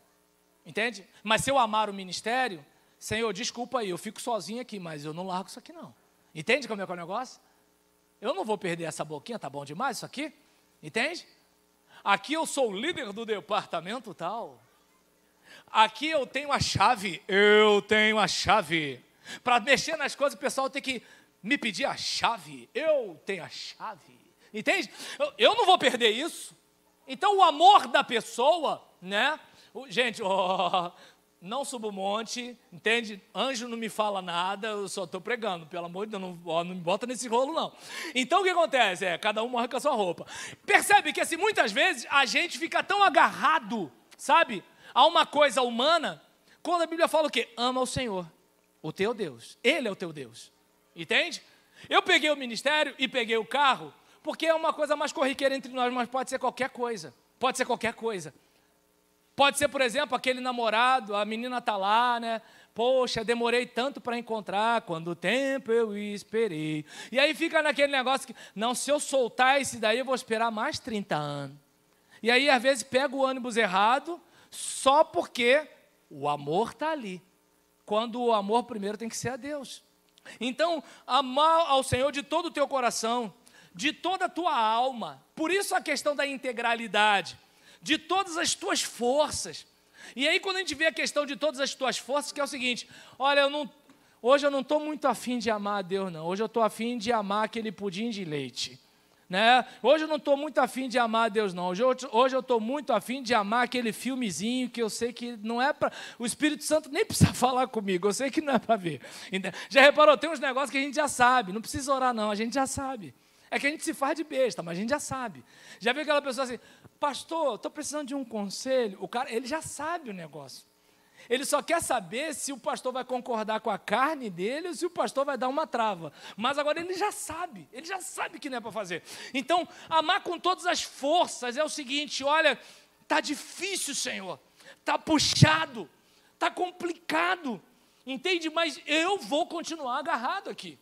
Entende? Mas se eu amar o ministério, Senhor, desculpa aí, eu fico sozinho aqui, mas eu não largo isso aqui, não. Entende como é que é o negócio? Eu não vou perder essa boquinha, tá bom demais isso aqui? Entende? Aqui eu sou o líder do departamento tal. Aqui eu tenho a chave, eu tenho a chave. Para mexer nas coisas, o pessoal tem que me pedir a chave, eu tenho a chave. Entende? Eu não vou perder isso. Então o amor da pessoa, né? Gente, oh, não subo o monte, entende? Anjo não me fala nada, eu só estou pregando, pelo amor de Deus, não, não me bota nesse rolo, não. Então o que acontece? É, cada um morre com a sua roupa. Percebe que assim, muitas vezes a gente fica tão agarrado, sabe, a uma coisa humana, quando a Bíblia fala o quê? Ama o Senhor, o teu Deus. Ele é o teu Deus. Entende? Eu peguei o ministério e peguei o carro, porque é uma coisa mais corriqueira entre nós, mas pode ser qualquer coisa. Pode ser qualquer coisa. Pode ser, por exemplo, aquele namorado, a menina tá lá, né? Poxa, demorei tanto para encontrar, quanto tempo eu esperei. E aí fica naquele negócio que, não, se eu soltar esse daí, eu vou esperar mais 30 anos. E aí, às vezes, pega o ônibus errado, só porque o amor tá ali. Quando o amor primeiro tem que ser a Deus. Então, amar ao Senhor de todo o teu coração, de toda a tua alma. Por isso a questão da integralidade, de todas as tuas forças. E aí, quando a gente vê a questão de todas as tuas forças, que é o seguinte: olha, eu não, hoje eu não estou muito afim de amar a Deus, não. Hoje eu estou afim de amar aquele pudim de leite. Né? Hoje eu não estou muito afim de amar a Deus, não. Hoje, hoje eu estou muito afim de amar aquele filmezinho que eu sei que não é para. O Espírito Santo nem precisa falar comigo, eu sei que não é para ver. Já reparou? Tem uns negócios que a gente já sabe, não precisa orar, não, a gente já sabe. É que a gente se faz de besta, mas a gente já sabe. Já viu aquela pessoa assim, pastor, estou precisando de um conselho? O cara, ele já sabe o negócio. Ele só quer saber se o pastor vai concordar com a carne dele ou se o pastor vai dar uma trava. Mas agora ele já sabe, ele já sabe que não é para fazer. Então, amar com todas as forças é o seguinte: olha, tá difícil, Senhor, tá puxado, tá complicado, entende? Mas eu vou continuar agarrado aqui.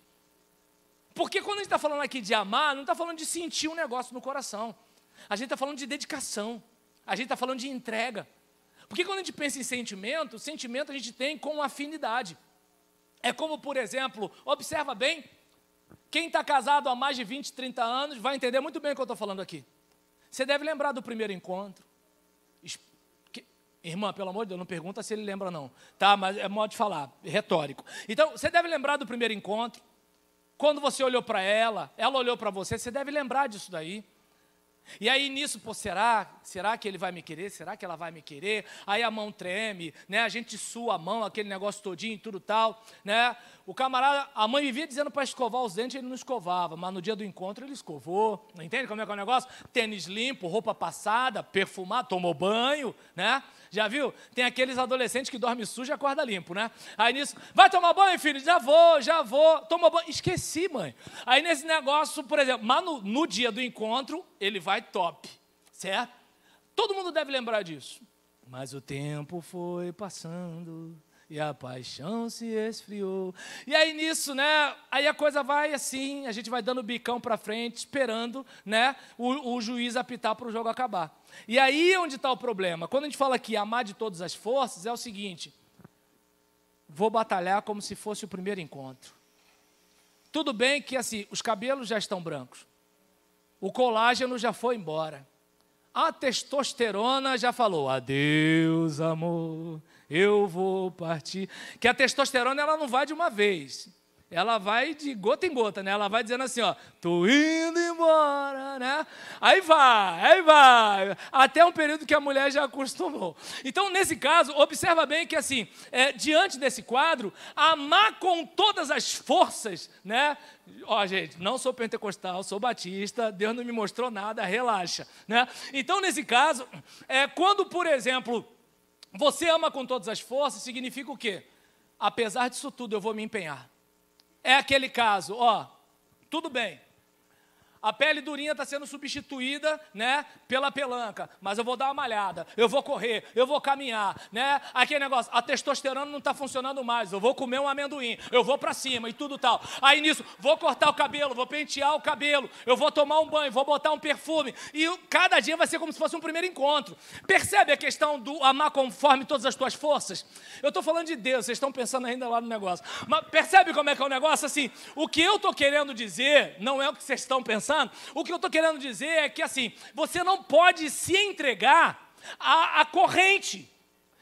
Porque quando a gente está falando aqui de amar, não está falando de sentir um negócio no coração. A gente está falando de dedicação. A gente está falando de entrega. Porque quando a gente pensa em sentimento, sentimento a gente tem com afinidade. É como, por exemplo, observa bem, quem está casado há mais de 20, 30 anos vai entender muito bem o que eu estou falando aqui. Você deve lembrar do primeiro encontro. Irmã, pelo amor de Deus, não pergunta se ele lembra, não. Tá, mas é modo de falar, retórico. Então, você deve lembrar do primeiro encontro. Quando você olhou para ela, ela olhou para você, você deve lembrar disso daí. E aí nisso, pô, será? Será que ele vai me querer? Será que ela vai me querer? Aí a mão treme, né? A gente sua a mão, aquele negócio todinho, tudo tal, né? O camarada, a mãe vivia dizendo para escovar os dentes, ele não escovava, mas no dia do encontro ele escovou. Não entende como é que é o negócio? Tênis limpo, roupa passada, perfumado, tomou banho, né? Já viu? Tem aqueles adolescentes que dormem sujo e acorda limpo, né? Aí nisso, vai tomar banho, filho? Já vou, já vou. Toma banho. Esqueci, mãe. Aí nesse negócio, por exemplo, mas no, no dia do encontro, ele vai top, certo? Todo mundo deve lembrar disso. Mas o tempo foi passando e a paixão se esfriou. E aí nisso, né? Aí a coisa vai assim, a gente vai dando bicão para frente, esperando, né? O, o juiz apitar para o jogo acabar. E aí onde está o problema? Quando a gente fala que amar de todas as forças é o seguinte: vou batalhar como se fosse o primeiro encontro. Tudo bem que assim, os cabelos já estão brancos, o colágeno já foi embora. A testosterona já falou: adeus, amor eu vou partir. Que a testosterona ela não vai de uma vez. Ela vai de gota em gota, né? Ela vai dizendo assim, ó, tô indo embora, né? Aí vai, aí vai, até um período que a mulher já acostumou. Então, nesse caso, observa bem que assim, é, diante desse quadro, amar com todas as forças, né? Ó, gente, não sou pentecostal, sou batista, Deus não me mostrou nada, relaxa, né? Então, nesse caso, é quando, por exemplo, você ama com todas as forças significa o quê? Apesar disso tudo, eu vou me empenhar. É aquele caso, ó, tudo bem, a pele durinha está sendo substituída, né, pela pelanca. Mas eu vou dar uma malhada, eu vou correr, eu vou caminhar, né? Aquele negócio, a testosterona não está funcionando mais. Eu vou comer um amendoim, eu vou para cima e tudo tal. Aí nisso, vou cortar o cabelo, vou pentear o cabelo, eu vou tomar um banho, vou botar um perfume. E cada dia vai ser como se fosse um primeiro encontro. Percebe a questão do amar conforme todas as tuas forças? Eu estou falando de Deus, vocês estão pensando ainda lá no negócio. Mas percebe como é que é o negócio? Assim, o que eu estou querendo dizer não é o que vocês estão pensando o que eu estou querendo dizer é que assim, você não pode se entregar à, à corrente.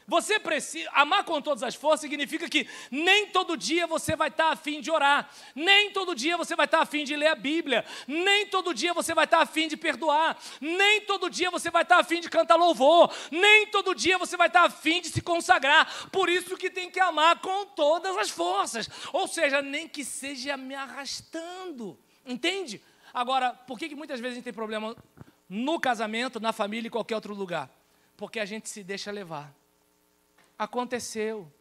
Você precisa amar com todas as forças significa que nem todo dia você vai estar afim de orar, nem todo dia você vai estar afim de ler a Bíblia, nem todo dia você vai estar afim de perdoar, nem todo dia você vai estar afim de cantar louvor, nem todo dia você vai estar afim de se consagrar. Por isso que tem que amar com todas as forças, ou seja, nem que seja me arrastando, entende? Agora, por que, que muitas vezes a gente tem problema no casamento, na família e qualquer outro lugar? Porque a gente se deixa levar. Aconteceu.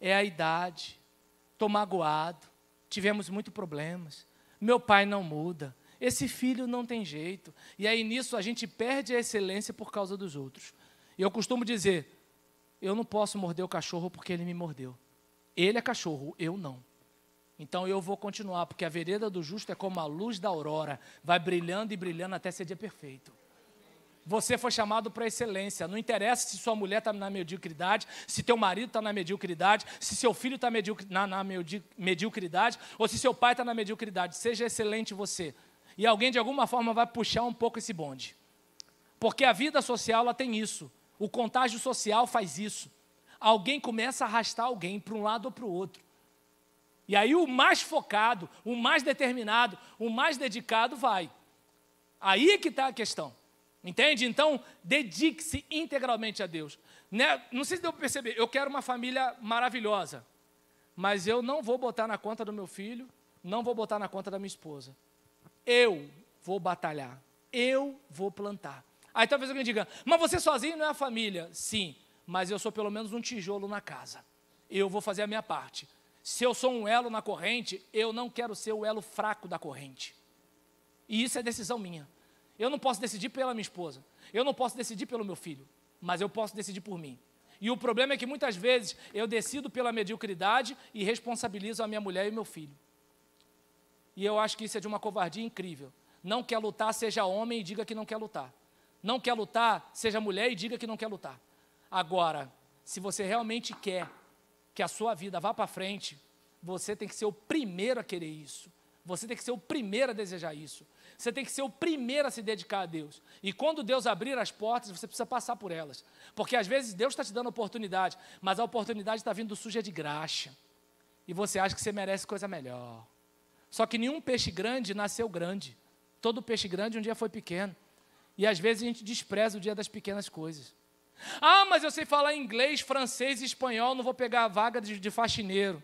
É a idade. Estou magoado. Tivemos muitos problemas. Meu pai não muda. Esse filho não tem jeito. E aí nisso a gente perde a excelência por causa dos outros. E eu costumo dizer: eu não posso morder o cachorro porque ele me mordeu. Ele é cachorro, eu não. Então eu vou continuar, porque a vereda do justo é como a luz da aurora, vai brilhando e brilhando até ser dia perfeito. Você foi chamado para excelência. Não interessa se sua mulher está na mediocridade, se teu marido está na mediocridade, se seu filho está na, na mediocridade, ou se seu pai está na mediocridade. Seja excelente você. E alguém, de alguma forma, vai puxar um pouco esse bonde. Porque a vida social ela tem isso. O contágio social faz isso. Alguém começa a arrastar alguém para um lado ou para o outro. E aí o mais focado, o mais determinado, o mais dedicado vai. Aí é que está a questão. Entende? Então, dedique-se integralmente a Deus. Né? Não sei se deu para perceber, eu quero uma família maravilhosa, mas eu não vou botar na conta do meu filho, não vou botar na conta da minha esposa. Eu vou batalhar, eu vou plantar. Aí talvez alguém diga, mas você sozinho não é a família. Sim, mas eu sou pelo menos um tijolo na casa. Eu vou fazer a minha parte. Se eu sou um elo na corrente, eu não quero ser o elo fraco da corrente. E isso é decisão minha. Eu não posso decidir pela minha esposa. Eu não posso decidir pelo meu filho. Mas eu posso decidir por mim. E o problema é que muitas vezes eu decido pela mediocridade e responsabilizo a minha mulher e o meu filho. E eu acho que isso é de uma covardia incrível. Não quer lutar, seja homem e diga que não quer lutar. Não quer lutar, seja mulher e diga que não quer lutar. Agora, se você realmente quer que a sua vida vá para frente, você tem que ser o primeiro a querer isso. Você tem que ser o primeiro a desejar isso. Você tem que ser o primeiro a se dedicar a Deus. E quando Deus abrir as portas, você precisa passar por elas. Porque às vezes Deus está te dando oportunidade, mas a oportunidade está vindo suja de graxa. E você acha que você merece coisa melhor. Só que nenhum peixe grande nasceu grande. Todo peixe grande um dia foi pequeno. E às vezes a gente despreza o dia das pequenas coisas. Ah, mas eu sei falar inglês, francês e espanhol, não vou pegar a vaga de, de faxineiro.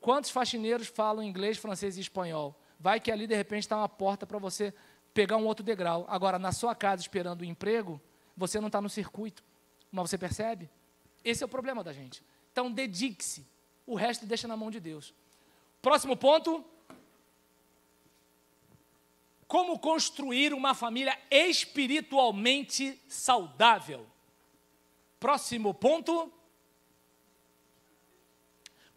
Quantos faxineiros falam inglês, francês e espanhol? Vai que ali de repente está uma porta para você pegar um outro degrau. Agora, na sua casa esperando o emprego, você não está no circuito. Mas você percebe? Esse é o problema da gente. Então, dedique-se. O resto deixa na mão de Deus. Próximo ponto. Como construir uma família espiritualmente saudável? Próximo ponto.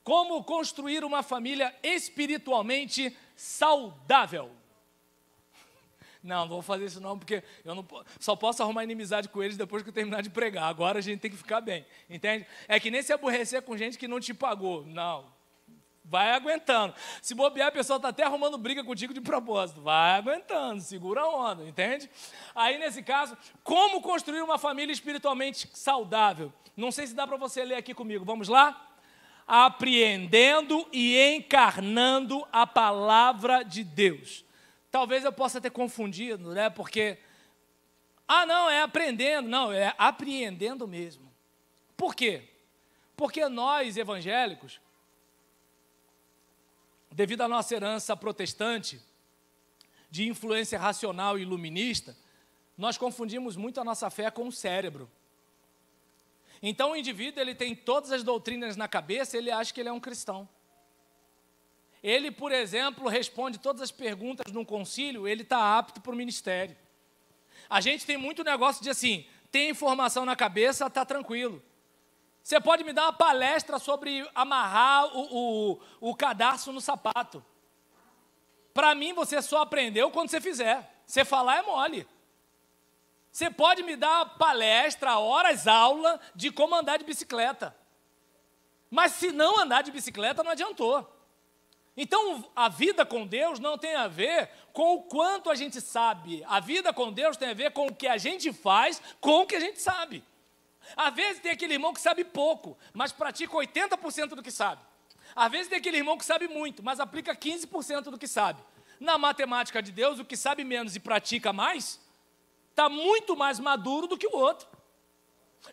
Como construir uma família espiritualmente saudável? Não, não vou fazer isso não, porque eu não, só posso arrumar inimizade com eles depois que eu terminar de pregar. Agora a gente tem que ficar bem, entende? É que nem se aborrecer com gente que não te pagou. Não, Vai aguentando. Se bobear, a pessoa está até arrumando briga contigo de propósito. Vai aguentando, segura a onda, entende? Aí, nesse caso, como construir uma família espiritualmente saudável? Não sei se dá para você ler aqui comigo. Vamos lá? Apreendendo e encarnando a palavra de Deus. Talvez eu possa ter confundido, né? Porque. Ah, não, é aprendendo. Não, é apreendendo mesmo. Por quê? Porque nós, evangélicos, devido à nossa herança protestante, de influência racional e iluminista, nós confundimos muito a nossa fé com o cérebro. Então o indivíduo ele tem todas as doutrinas na cabeça, ele acha que ele é um cristão. Ele, por exemplo, responde todas as perguntas num concílio, ele está apto para o ministério. A gente tem muito negócio de assim, tem informação na cabeça, está tranquilo. Você pode me dar uma palestra sobre amarrar o, o, o cadarço no sapato. Para mim, você só aprendeu quando você fizer. Você falar é mole. Você pode me dar palestra, horas, aula de como andar de bicicleta. Mas se não andar de bicicleta, não adiantou. Então, a vida com Deus não tem a ver com o quanto a gente sabe. A vida com Deus tem a ver com o que a gente faz, com o que a gente sabe. Às vezes tem aquele irmão que sabe pouco, mas pratica 80% do que sabe. Às vezes tem aquele irmão que sabe muito, mas aplica 15% do que sabe. Na matemática de Deus, o que sabe menos e pratica mais, está muito mais maduro do que o outro.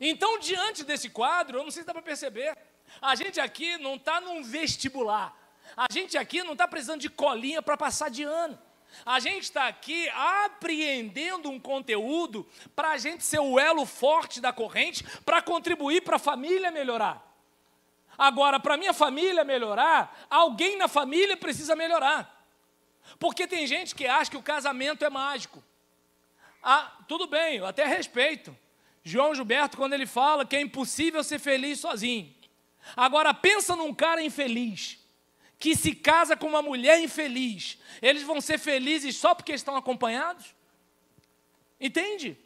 Então, diante desse quadro, eu não sei se dá para perceber, a gente aqui não está num vestibular. A gente aqui não está precisando de colinha para passar de ano. A gente está aqui apreendendo um conteúdo para a gente ser o elo forte da corrente, para contribuir para a família melhorar. Agora, para minha família melhorar, alguém na família precisa melhorar. Porque tem gente que acha que o casamento é mágico. Ah, tudo bem, eu até respeito. João Gilberto, quando ele fala que é impossível ser feliz sozinho. Agora, pensa num cara infeliz que se casa com uma mulher infeliz, eles vão ser felizes só porque estão acompanhados? Entende?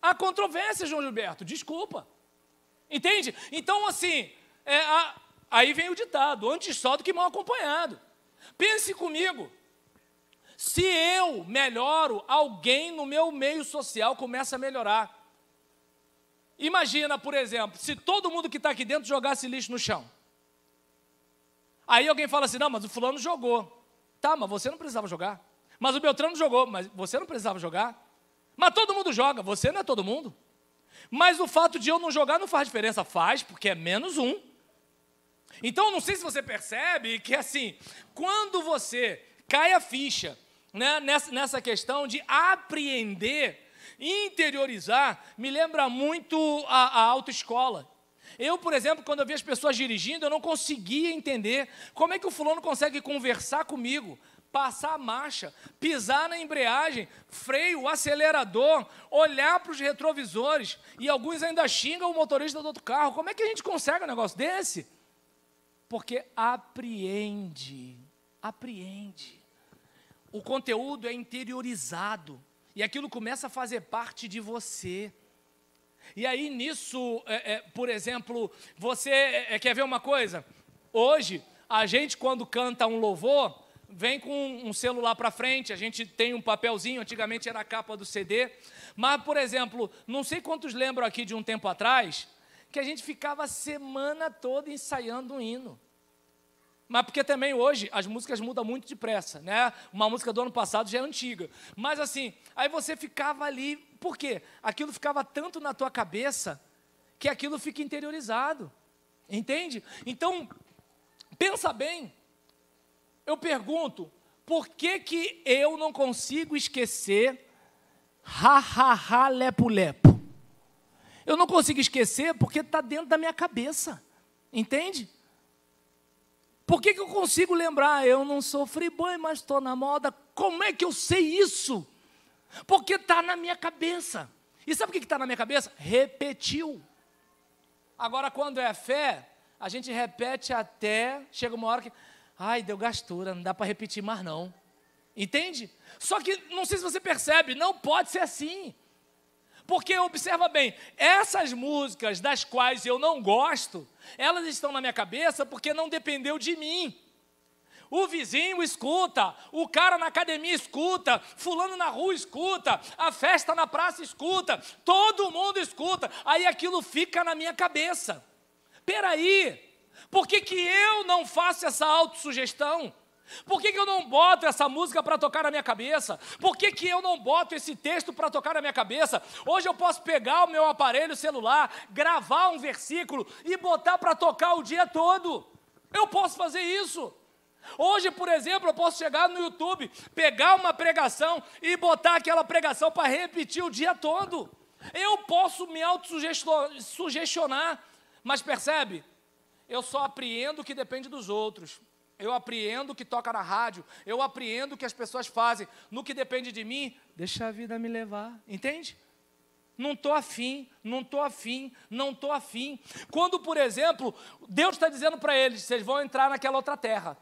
Há controvérsia, João Gilberto, desculpa. Entende? Então, assim, é, a, aí vem o ditado: antes só do que mal acompanhado. Pense comigo. Se eu melhoro, alguém no meu meio social começa a melhorar. Imagina, por exemplo, se todo mundo que está aqui dentro jogasse lixo no chão. Aí alguém fala assim: não, mas o fulano jogou. Tá, mas você não precisava jogar. Mas o Beltrano jogou, mas você não precisava jogar. Mas todo mundo joga, você não é todo mundo. Mas o fato de eu não jogar não faz diferença, faz, porque é menos um. Então, não sei se você percebe que, assim, quando você cai a ficha né, nessa, nessa questão de apreender, interiorizar, me lembra muito a, a autoescola. Eu, por exemplo, quando eu vi as pessoas dirigindo, eu não conseguia entender como é que o fulano consegue conversar comigo, passar a marcha, pisar na embreagem, freio, acelerador, olhar para os retrovisores e alguns ainda xingam o motorista do outro carro. Como é que a gente consegue um negócio desse? Porque apreende, apreende. O conteúdo é interiorizado e aquilo começa a fazer parte de você. E aí nisso, é, é, por exemplo, você é, é, quer ver uma coisa? Hoje, a gente quando canta um louvor, vem com um celular para frente, a gente tem um papelzinho, antigamente era a capa do CD. Mas, por exemplo, não sei quantos lembram aqui de um tempo atrás, que a gente ficava a semana toda ensaiando um hino. Mas porque também hoje as músicas mudam muito depressa, né? Uma música do ano passado já é antiga. Mas assim, aí você ficava ali, por quê? Aquilo ficava tanto na tua cabeça que aquilo fica interiorizado. Entende? Então, pensa bem. Eu pergunto, por que que eu não consigo esquecer ha ha ha lepo lepo? Eu não consigo esquecer porque está dentro da minha cabeça. Entende? Por que, que eu consigo lembrar? Eu não sofri, friboi, mas estou na moda. Como é que eu sei isso? Porque está na minha cabeça. E sabe o que está na minha cabeça? Repetiu. Agora, quando é fé, a gente repete até. Chega uma hora que. Ai, deu gastura, não dá para repetir mais não. Entende? Só que não sei se você percebe, não pode ser assim. Porque observa bem, essas músicas das quais eu não gosto, elas estão na minha cabeça porque não dependeu de mim. O vizinho escuta, o cara na academia escuta, fulano na rua escuta, a festa na praça escuta, todo mundo escuta. Aí aquilo fica na minha cabeça. Peraí, por que, que eu não faço essa autossugestão? Por que, que eu não boto essa música para tocar na minha cabeça? Por que, que eu não boto esse texto para tocar na minha cabeça? Hoje eu posso pegar o meu aparelho celular, gravar um versículo e botar para tocar o dia todo. Eu posso fazer isso. Hoje, por exemplo, eu posso chegar no YouTube, pegar uma pregação e botar aquela pregação para repetir o dia todo. Eu posso me autossugestionar, mas percebe? Eu só apreendo o que depende dos outros eu apreendo o que toca na rádio, eu apreendo o que as pessoas fazem. No que depende de mim, deixa a vida me levar, entende? Não estou afim, não estou afim, não estou afim. Quando, por exemplo, Deus está dizendo para eles: vocês vão entrar naquela outra terra,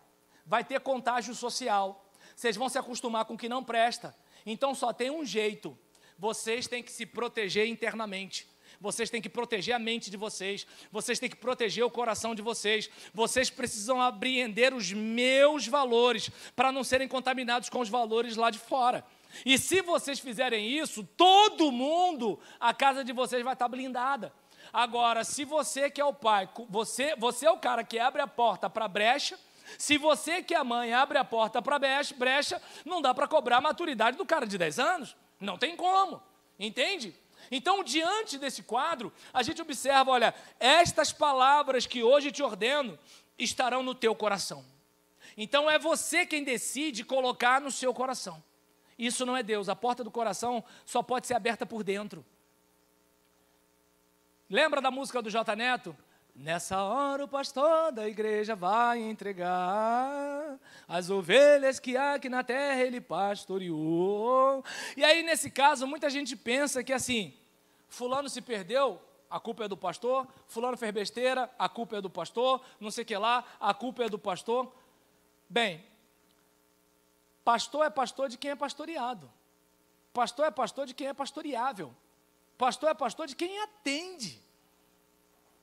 vai ter contágio social, vocês vão se acostumar com o que não presta. Então só tem um jeito: vocês têm que se proteger internamente vocês têm que proteger a mente de vocês, vocês têm que proteger o coração de vocês, vocês precisam apreender os meus valores para não serem contaminados com os valores lá de fora. E se vocês fizerem isso, todo mundo, a casa de vocês vai estar blindada. Agora, se você que é o pai, você, você é o cara que abre a porta para a brecha, se você que é a mãe abre a porta para a brecha, não dá para cobrar a maturidade do cara de 10 anos. Não tem como. Entende? Então, diante desse quadro, a gente observa: olha, estas palavras que hoje te ordeno estarão no teu coração. Então, é você quem decide colocar no seu coração. Isso não é Deus, a porta do coração só pode ser aberta por dentro. Lembra da música do J Neto? Nessa hora o pastor da igreja vai entregar as ovelhas que há aqui na terra ele pastoreou. E aí nesse caso muita gente pensa que assim, Fulano se perdeu, a culpa é do pastor. Fulano fez besteira, a culpa é do pastor. Não sei o que lá, a culpa é do pastor. Bem, pastor é pastor de quem é pastoreado. Pastor é pastor de quem é pastoreável. Pastor é pastor de quem atende.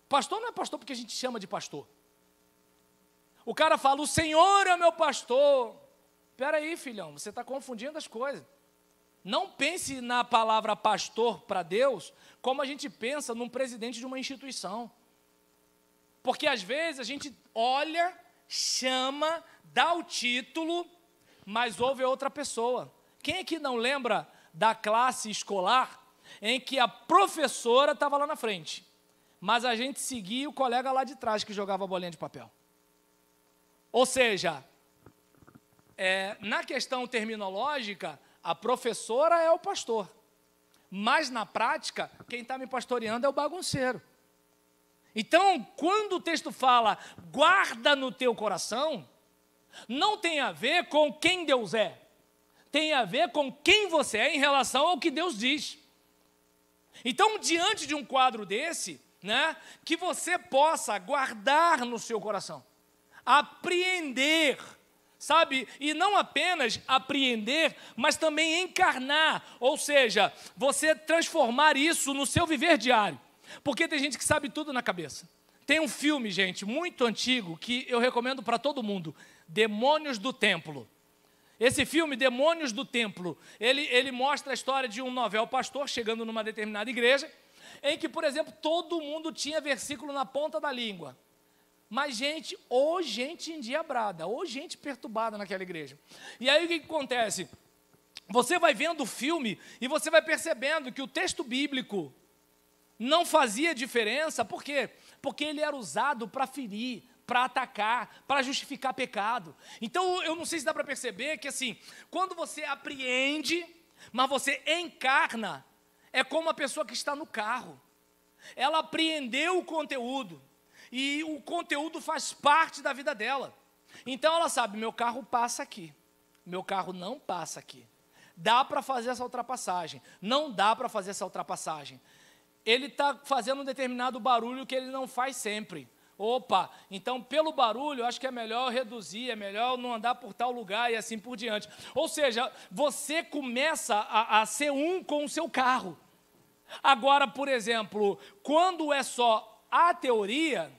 Pastor não é pastor porque a gente chama de pastor. O cara fala, o Senhor é meu pastor. Peraí, filhão, você está confundindo as coisas. Não pense na palavra pastor para Deus como a gente pensa num presidente de uma instituição. Porque às vezes a gente olha, chama, dá o título, mas ouve outra pessoa. Quem é que não lembra da classe escolar em que a professora estava lá na frente, mas a gente seguia o colega lá de trás que jogava a bolinha de papel? Ou seja, é, na questão terminológica, a professora é o pastor. Mas na prática, quem está me pastoreando é o bagunceiro. Então, quando o texto fala guarda no teu coração, não tem a ver com quem Deus é, tem a ver com quem você é em relação ao que Deus diz. Então, diante de um quadro desse, né, que você possa guardar no seu coração, apreender, sabe? E não apenas apreender, mas também encarnar, ou seja, você transformar isso no seu viver diário. Porque tem gente que sabe tudo na cabeça. Tem um filme, gente, muito antigo que eu recomendo para todo mundo, Demônios do Templo. Esse filme, Demônios do Templo, ele, ele mostra a história de um novel pastor chegando numa determinada igreja, em que, por exemplo, todo mundo tinha versículo na ponta da língua. Mas gente, ou gente endiabrada, ou gente perturbada naquela igreja. E aí o que, que acontece? Você vai vendo o filme e você vai percebendo que o texto bíblico não fazia diferença, por quê? Porque ele era usado para ferir, para atacar, para justificar pecado. Então, eu não sei se dá para perceber que, assim, quando você apreende, mas você encarna, é como a pessoa que está no carro. Ela apreendeu o conteúdo, e o conteúdo faz parte da vida dela. Então ela sabe: meu carro passa aqui, meu carro não passa aqui. Dá para fazer essa ultrapassagem, não dá para fazer essa ultrapassagem. Ele está fazendo um determinado barulho que ele não faz sempre. Opa, então pelo barulho, acho que é melhor reduzir, é melhor não andar por tal lugar e assim por diante. Ou seja, você começa a, a ser um com o seu carro. Agora, por exemplo, quando é só a teoria,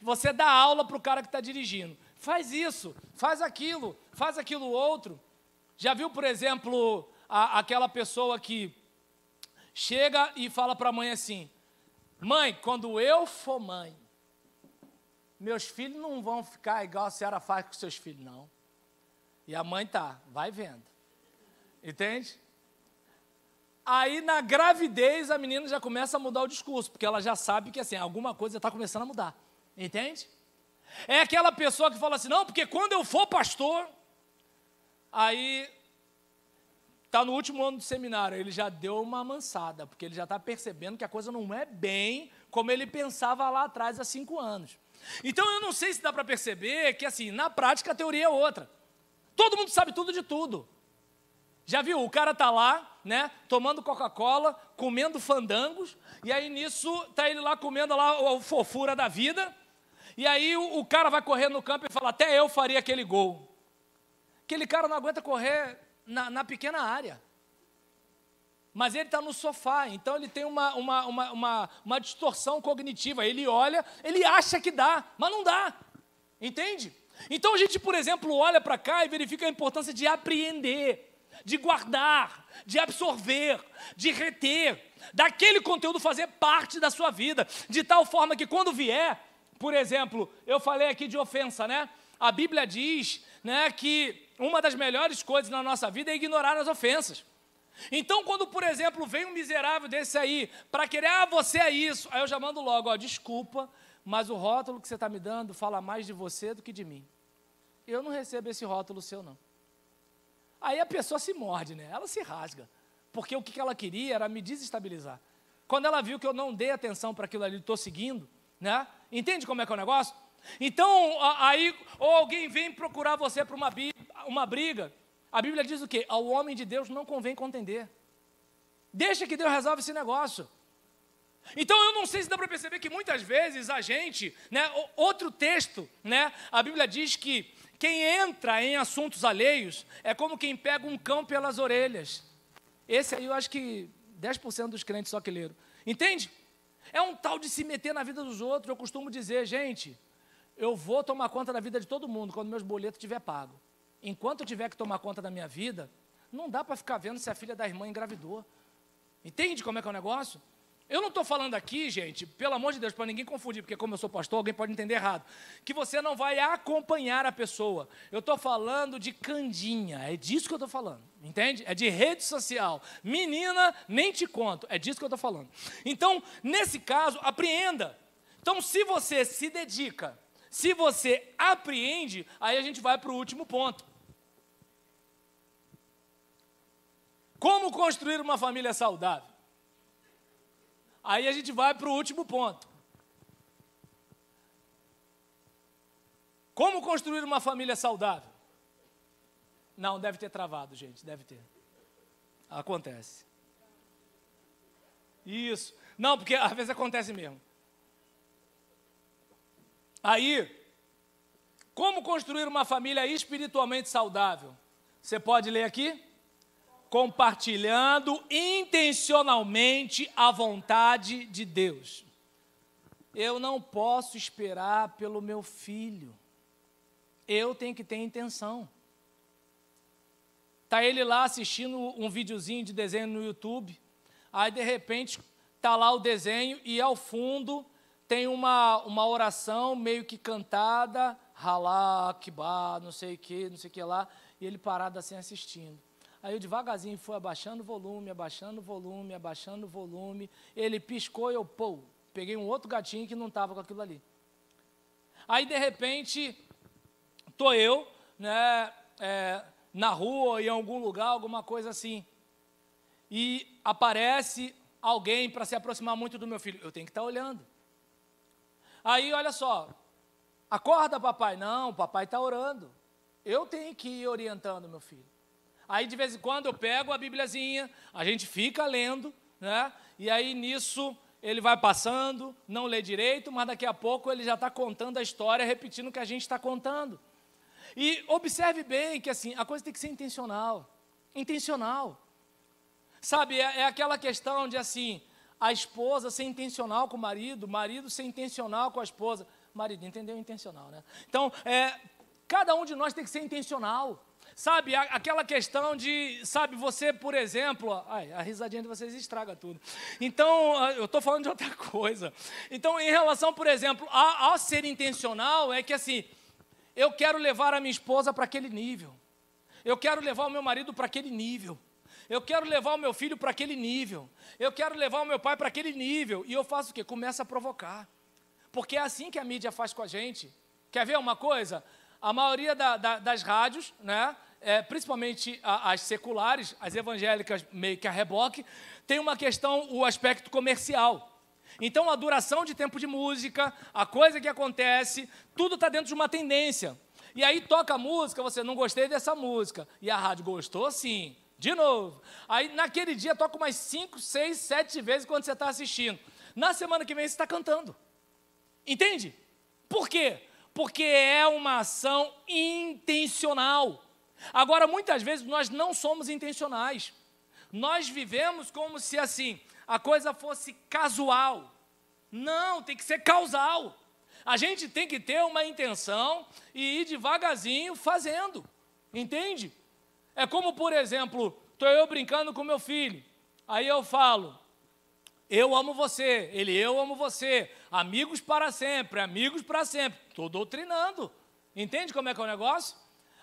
você dá aula para o cara que está dirigindo. Faz isso, faz aquilo, faz aquilo outro. Já viu, por exemplo, a, aquela pessoa que chega e fala para a mãe assim: Mãe, quando eu for mãe, meus filhos não vão ficar igual a senhora faz com seus filhos, não. E a mãe tá, vai vendo. Entende? Aí na gravidez a menina já começa a mudar o discurso, porque ela já sabe que assim, alguma coisa está começando a mudar. Entende? É aquela pessoa que fala assim, não, porque quando eu for pastor, aí está no último ano do seminário, ele já deu uma amansada, porque ele já está percebendo que a coisa não é bem como ele pensava lá atrás há cinco anos. Então eu não sei se dá para perceber que assim, na prática a teoria é outra. Todo mundo sabe tudo de tudo. Já viu? O cara tá lá, né, tomando Coca-Cola, comendo fandangos, e aí nisso tá ele lá comendo lá a fofura da vida. E aí o, o cara vai correr no campo e fala: "Até eu faria aquele gol". Aquele cara não aguenta correr na, na pequena área. Mas ele está no sofá, então ele tem uma, uma, uma, uma, uma distorção cognitiva. Ele olha, ele acha que dá, mas não dá. Entende? Então a gente, por exemplo, olha para cá e verifica a importância de apreender de guardar, de absorver, de reter, daquele conteúdo fazer parte da sua vida, de tal forma que quando vier, por exemplo, eu falei aqui de ofensa, né? A Bíblia diz, né, que uma das melhores coisas na nossa vida é ignorar as ofensas. Então, quando, por exemplo, vem um miserável desse aí para querer, ah, você é isso, aí eu já mando logo, ó, desculpa, mas o rótulo que você está me dando fala mais de você do que de mim. Eu não recebo esse rótulo seu, não. Aí a pessoa se morde, né? Ela se rasga. Porque o que ela queria era me desestabilizar. Quando ela viu que eu não dei atenção para aquilo ali, estou seguindo, né? Entende como é que é o negócio? Então, aí, ou alguém vem procurar você para uma, uma briga. A Bíblia diz o quê? Ao homem de Deus não convém contender. Deixa que Deus resolve esse negócio. Então eu não sei se dá para perceber que muitas vezes a gente, né, outro texto, né, a Bíblia diz que quem entra em assuntos alheios é como quem pega um cão pelas orelhas. Esse aí eu acho que 10% dos crentes só que leram. Entende? É um tal de se meter na vida dos outros. Eu costumo dizer, gente, eu vou tomar conta da vida de todo mundo quando meus boletos tiver pago. Enquanto eu tiver que tomar conta da minha vida, não dá para ficar vendo se a filha da irmã engravidou. Entende como é que é o negócio? Eu não estou falando aqui, gente, pelo amor de Deus, para ninguém confundir, porque como eu sou pastor, alguém pode entender errado, que você não vai acompanhar a pessoa. Eu estou falando de candinha, é disso que eu estou falando, entende? É de rede social. Menina, nem te conto, é disso que eu estou falando. Então, nesse caso, apreenda. Então, se você se dedica, se você apreende, aí a gente vai para o último ponto. Como construir uma família saudável? Aí a gente vai para o último ponto. Como construir uma família saudável? Não, deve ter travado, gente, deve ter. Acontece. Isso. Não, porque às vezes acontece mesmo. Aí, como construir uma família espiritualmente saudável? Você pode ler aqui? compartilhando intencionalmente a vontade de Deus. Eu não posso esperar pelo meu filho. Eu tenho que ter intenção. Tá ele lá assistindo um videozinho de desenho no YouTube, aí de repente tá lá o desenho e ao fundo tem uma, uma oração meio que cantada, halá, kibá, não sei o que, não sei o que lá, e ele parado assim assistindo. Aí eu devagarzinho fui abaixando o volume, abaixando o volume, abaixando o volume. Ele piscou e eu, pô, peguei um outro gatinho que não estava com aquilo ali. Aí, de repente, tô eu, né, é, na rua em algum lugar, alguma coisa assim. E aparece alguém para se aproximar muito do meu filho. Eu tenho que estar tá olhando. Aí, olha só. Acorda, papai. Não, papai está orando. Eu tenho que ir orientando meu filho. Aí de vez em quando eu pego a Bíbliazinha, a gente fica lendo, né? E aí nisso ele vai passando, não lê direito, mas daqui a pouco ele já está contando a história, repetindo o que a gente está contando. E observe bem que assim a coisa tem que ser intencional, intencional. Sabe, é, é aquela questão de assim, a esposa ser intencional com o marido, o marido ser intencional com a esposa. Marido, entendeu? Intencional, né? Então, é, cada um de nós tem que ser intencional. Sabe, aquela questão de, sabe, você, por exemplo, ai, a risadinha de vocês estraga tudo. Então, ah, eu estou falando de outra coisa. Então, em relação, por exemplo, ao ser intencional, é que assim, eu quero levar a minha esposa para aquele nível. Eu quero levar o meu marido para aquele nível. Eu quero levar o meu filho para aquele nível. Eu quero levar o meu pai para aquele nível. E eu faço o quê? Começa a provocar. Porque é assim que a mídia faz com a gente. Quer ver uma coisa? A maioria da, da, das rádios, né? é, principalmente a, as seculares, as evangélicas meio que a reboque, tem uma questão, o aspecto comercial. Então, a duração de tempo de música, a coisa que acontece, tudo está dentro de uma tendência. E aí toca a música, você não gostei dessa música. E a rádio gostou sim, de novo. Aí naquele dia toca umas 5, 6, 7 vezes quando você está assistindo. Na semana que vem você está cantando. Entende? Por quê? Porque é uma ação intencional. Agora, muitas vezes nós não somos intencionais. Nós vivemos como se assim a coisa fosse casual. Não, tem que ser causal. A gente tem que ter uma intenção e ir devagarzinho fazendo. Entende? É como, por exemplo, estou eu brincando com meu filho. Aí eu falo, eu amo você, ele, eu amo você, amigos para sempre, amigos para sempre. Estou doutrinando. Entende como é que é o negócio?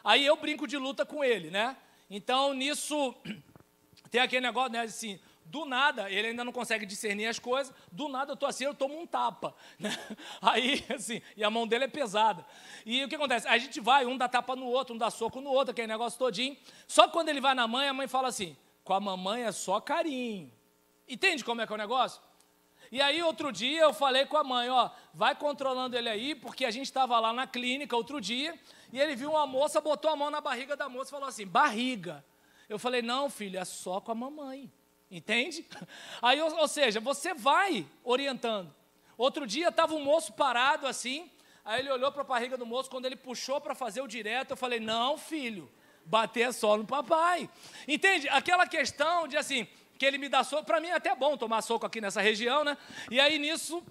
Aí eu brinco de luta com ele, né? Então nisso tem aquele negócio, né? Assim, do nada, ele ainda não consegue discernir as coisas, do nada eu tô assim, eu tomo um tapa. Né? Aí, assim, e a mão dele é pesada. E o que acontece? A gente vai, um dá tapa no outro, um dá soco no outro, aquele negócio todinho. Só que quando ele vai na mãe, a mãe fala assim: com a mamãe é só carinho. Entende como é que é o negócio? E aí, outro dia, eu falei com a mãe: ó, vai controlando ele aí, porque a gente estava lá na clínica outro dia, e ele viu uma moça, botou a mão na barriga da moça e falou assim: barriga. Eu falei: não, filho, é só com a mamãe. Entende? Aí, ou, ou seja, você vai orientando. Outro dia, estava um moço parado assim, aí ele olhou para a barriga do moço, quando ele puxou para fazer o direto, eu falei: não, filho bater só no papai. Entende? Aquela questão de assim, que ele me dá soco. Para mim é até bom tomar soco aqui nessa região, né? E aí nisso,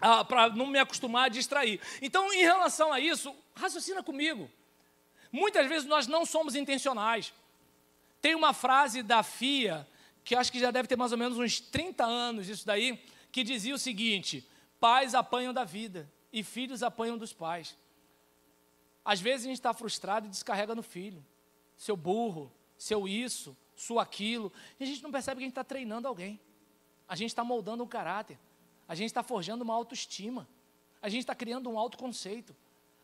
ah, para não me acostumar a distrair. Então, em relação a isso, raciocina comigo. Muitas vezes nós não somos intencionais. Tem uma frase da FIA, que acho que já deve ter mais ou menos uns 30 anos isso daí, que dizia o seguinte: pais apanham da vida e filhos apanham dos pais. Às vezes a gente está frustrado e descarrega no filho. Seu burro, seu isso, sou aquilo. E a gente não percebe que a gente está treinando alguém. A gente está moldando um caráter. A gente está forjando uma autoestima. A gente está criando um autoconceito.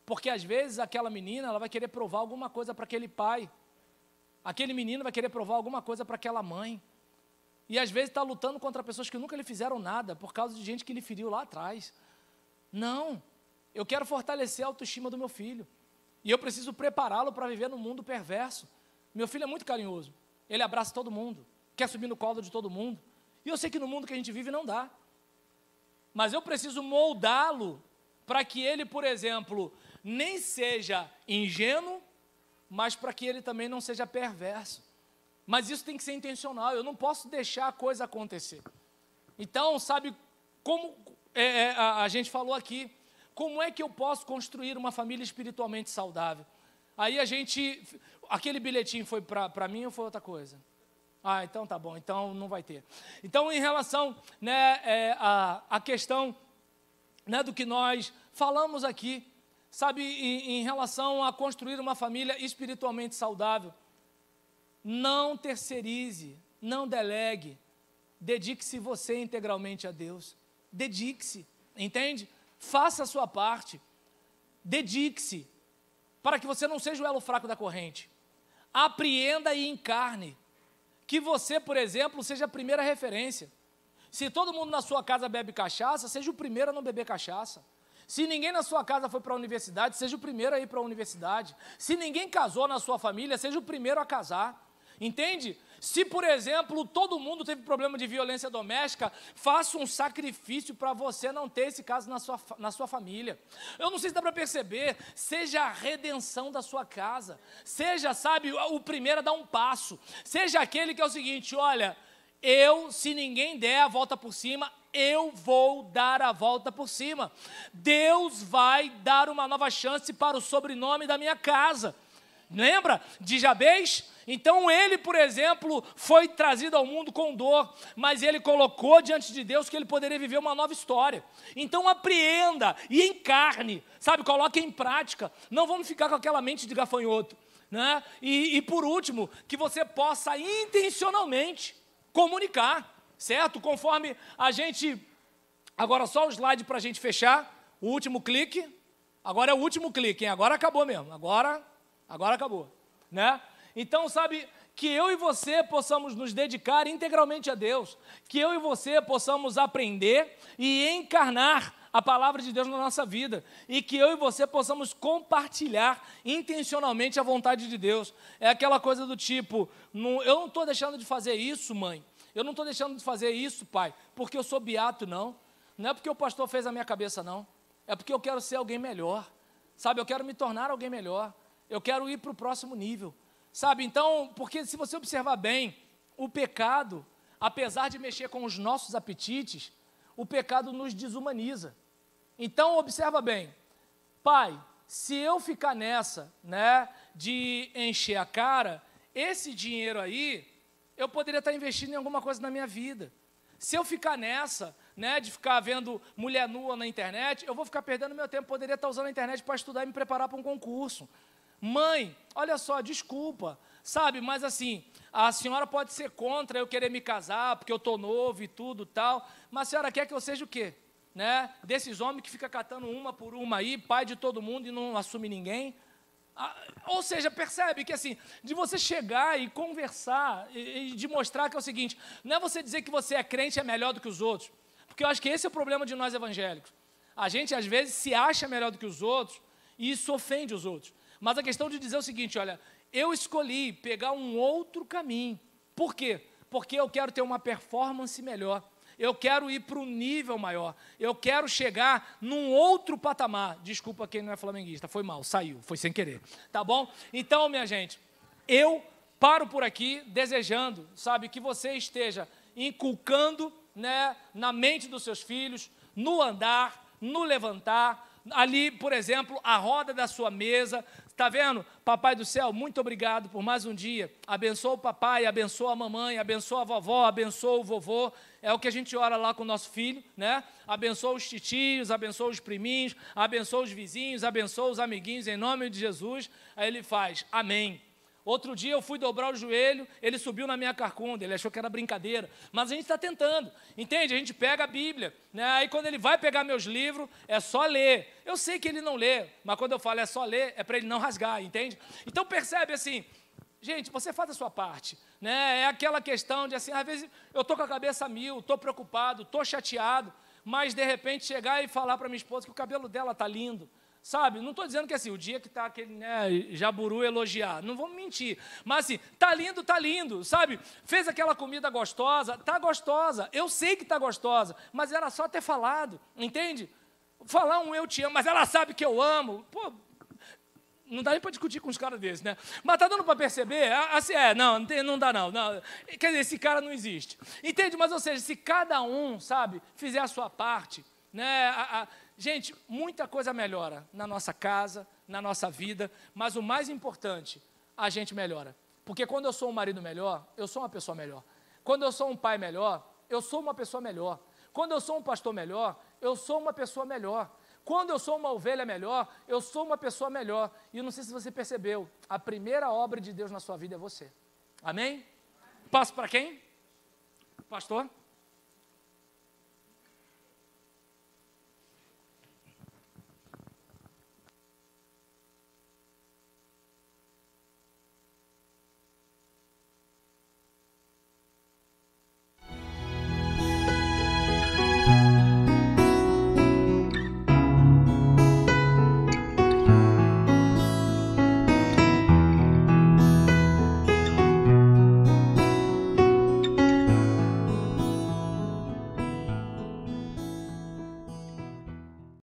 Porque às vezes aquela menina ela vai querer provar alguma coisa para aquele pai. Aquele menino vai querer provar alguma coisa para aquela mãe. E às vezes está lutando contra pessoas que nunca lhe fizeram nada por causa de gente que lhe feriu lá atrás. Não, eu quero fortalecer a autoestima do meu filho. E eu preciso prepará-lo para viver num mundo perverso. Meu filho é muito carinhoso. Ele abraça todo mundo, quer subir no colo de todo mundo. E eu sei que no mundo que a gente vive não dá. Mas eu preciso moldá-lo para que ele, por exemplo, nem seja ingênuo, mas para que ele também não seja perverso. Mas isso tem que ser intencional, eu não posso deixar a coisa acontecer. Então, sabe como é, é a, a gente falou aqui, como é que eu posso construir uma família espiritualmente saudável? Aí a gente, aquele bilhetinho foi para mim ou foi outra coisa? Ah, então tá bom, então não vai ter. Então, em relação né, é, a, a questão né, do que nós falamos aqui, sabe, em, em relação a construir uma família espiritualmente saudável, não terceirize, não delegue, dedique-se você integralmente a Deus. Dedique-se, entende? Faça a sua parte, dedique-se, para que você não seja o elo fraco da corrente apreenda e encarne. Que você, por exemplo, seja a primeira referência. Se todo mundo na sua casa bebe cachaça, seja o primeiro a não beber cachaça. Se ninguém na sua casa foi para a universidade, seja o primeiro a ir para a universidade. Se ninguém casou na sua família, seja o primeiro a casar. Entende? Se, por exemplo, todo mundo teve problema de violência doméstica, faça um sacrifício para você não ter esse caso na sua, na sua família. Eu não sei se dá para perceber, seja a redenção da sua casa, seja, sabe, o primeiro a dar um passo, seja aquele que é o seguinte: olha, eu, se ninguém der a volta por cima, eu vou dar a volta por cima. Deus vai dar uma nova chance para o sobrenome da minha casa. Lembra de Jabez? Então ele, por exemplo, foi trazido ao mundo com dor, mas ele colocou diante de Deus que ele poderia viver uma nova história. Então apreenda e encarne, sabe? Coloque em prática. Não vamos ficar com aquela mente de gafanhoto. Né? E, e por último, que você possa intencionalmente comunicar, certo? Conforme a gente. Agora só o slide para a gente fechar. O último clique. Agora é o último clique, hein? Agora acabou mesmo. Agora Agora acabou, né? Então, sabe, que eu e você possamos nos dedicar integralmente a Deus, que eu e você possamos aprender e encarnar a palavra de Deus na nossa vida e que eu e você possamos compartilhar intencionalmente a vontade de Deus. É aquela coisa do tipo: não, eu não estou deixando de fazer isso, mãe, eu não estou deixando de fazer isso, pai, porque eu sou beato, não. Não é porque o pastor fez a minha cabeça, não. É porque eu quero ser alguém melhor, sabe? Eu quero me tornar alguém melhor eu quero ir para o próximo nível. Sabe? Então, porque se você observar bem, o pecado, apesar de mexer com os nossos apetites, o pecado nos desumaniza. Então, observa bem. Pai, se eu ficar nessa, né, de encher a cara, esse dinheiro aí eu poderia estar investindo em alguma coisa na minha vida. Se eu ficar nessa, né, de ficar vendo mulher nua na internet, eu vou ficar perdendo meu tempo, poderia estar usando a internet para estudar e me preparar para um concurso. Mãe, olha só, desculpa, sabe? Mas assim, a senhora pode ser contra eu querer me casar, porque eu estou novo e tudo tal, mas a senhora quer que eu seja o quê? Né? Desses homens que fica catando uma por uma aí, pai de todo mundo e não assume ninguém. Ah, ou seja, percebe que assim, de você chegar e conversar e, e de mostrar que é o seguinte, não é você dizer que você é crente é melhor do que os outros, porque eu acho que esse é o problema de nós evangélicos. A gente às vezes se acha melhor do que os outros e isso ofende os outros. Mas a questão de dizer o seguinte: olha, eu escolhi pegar um outro caminho. Por quê? Porque eu quero ter uma performance melhor. Eu quero ir para um nível maior. Eu quero chegar num outro patamar. Desculpa quem não é flamenguista, foi mal, saiu, foi sem querer. Tá bom? Então, minha gente, eu paro por aqui desejando, sabe, que você esteja inculcando, né, na mente dos seus filhos, no andar, no levantar, ali, por exemplo, a roda da sua mesa. Está vendo? Papai do céu, muito obrigado por mais um dia. Abençoa o papai, abençoa a mamãe, abençoa a vovó, abençoa o vovô. É o que a gente ora lá com o nosso filho, né? Abençoa os titios, abençoa os priminhos, abençoa os vizinhos, abençoa os amiguinhos, em nome de Jesus. Aí ele faz, amém. Outro dia eu fui dobrar o joelho, ele subiu na minha carcunda, ele achou que era brincadeira. Mas a gente está tentando, entende? A gente pega a Bíblia, né? aí quando ele vai pegar meus livros, é só ler. Eu sei que ele não lê, mas quando eu falo é só ler, é para ele não rasgar, entende? Então percebe assim, Gente, você faz a sua parte, né? É aquela questão de assim, às vezes eu tô com a cabeça mil, tô preocupado, tô chateado, mas de repente chegar e falar para minha esposa que o cabelo dela tá lindo, Sabe? Não estou dizendo que assim, o dia que está aquele né, jaburu elogiar, não vamos mentir. Mas assim, tá lindo, tá lindo, sabe? Fez aquela comida gostosa, tá gostosa. Eu sei que tá gostosa, mas era só ter falado, entende? Falar um eu te amo, mas ela sabe que eu amo. Pô, não dá nem para discutir com os caras desses, né? Mas tá dando para perceber? Assim, é, não, não, tem, não dá não, não. Quer dizer, esse cara não existe. Entende? Mas, ou seja, se cada um, sabe, fizer a sua parte, né? A, a, Gente, muita coisa melhora na nossa casa, na nossa vida, mas o mais importante, a gente melhora. Porque quando eu sou um marido melhor, eu sou uma pessoa melhor. Quando eu sou um pai melhor, eu sou uma pessoa melhor. Quando eu sou um pastor melhor, eu sou uma pessoa melhor. Quando eu sou uma ovelha melhor, eu sou uma pessoa melhor. E eu não sei se você percebeu, a primeira obra de Deus na sua vida é você. Amém? Amém. Passo para quem? Pastor?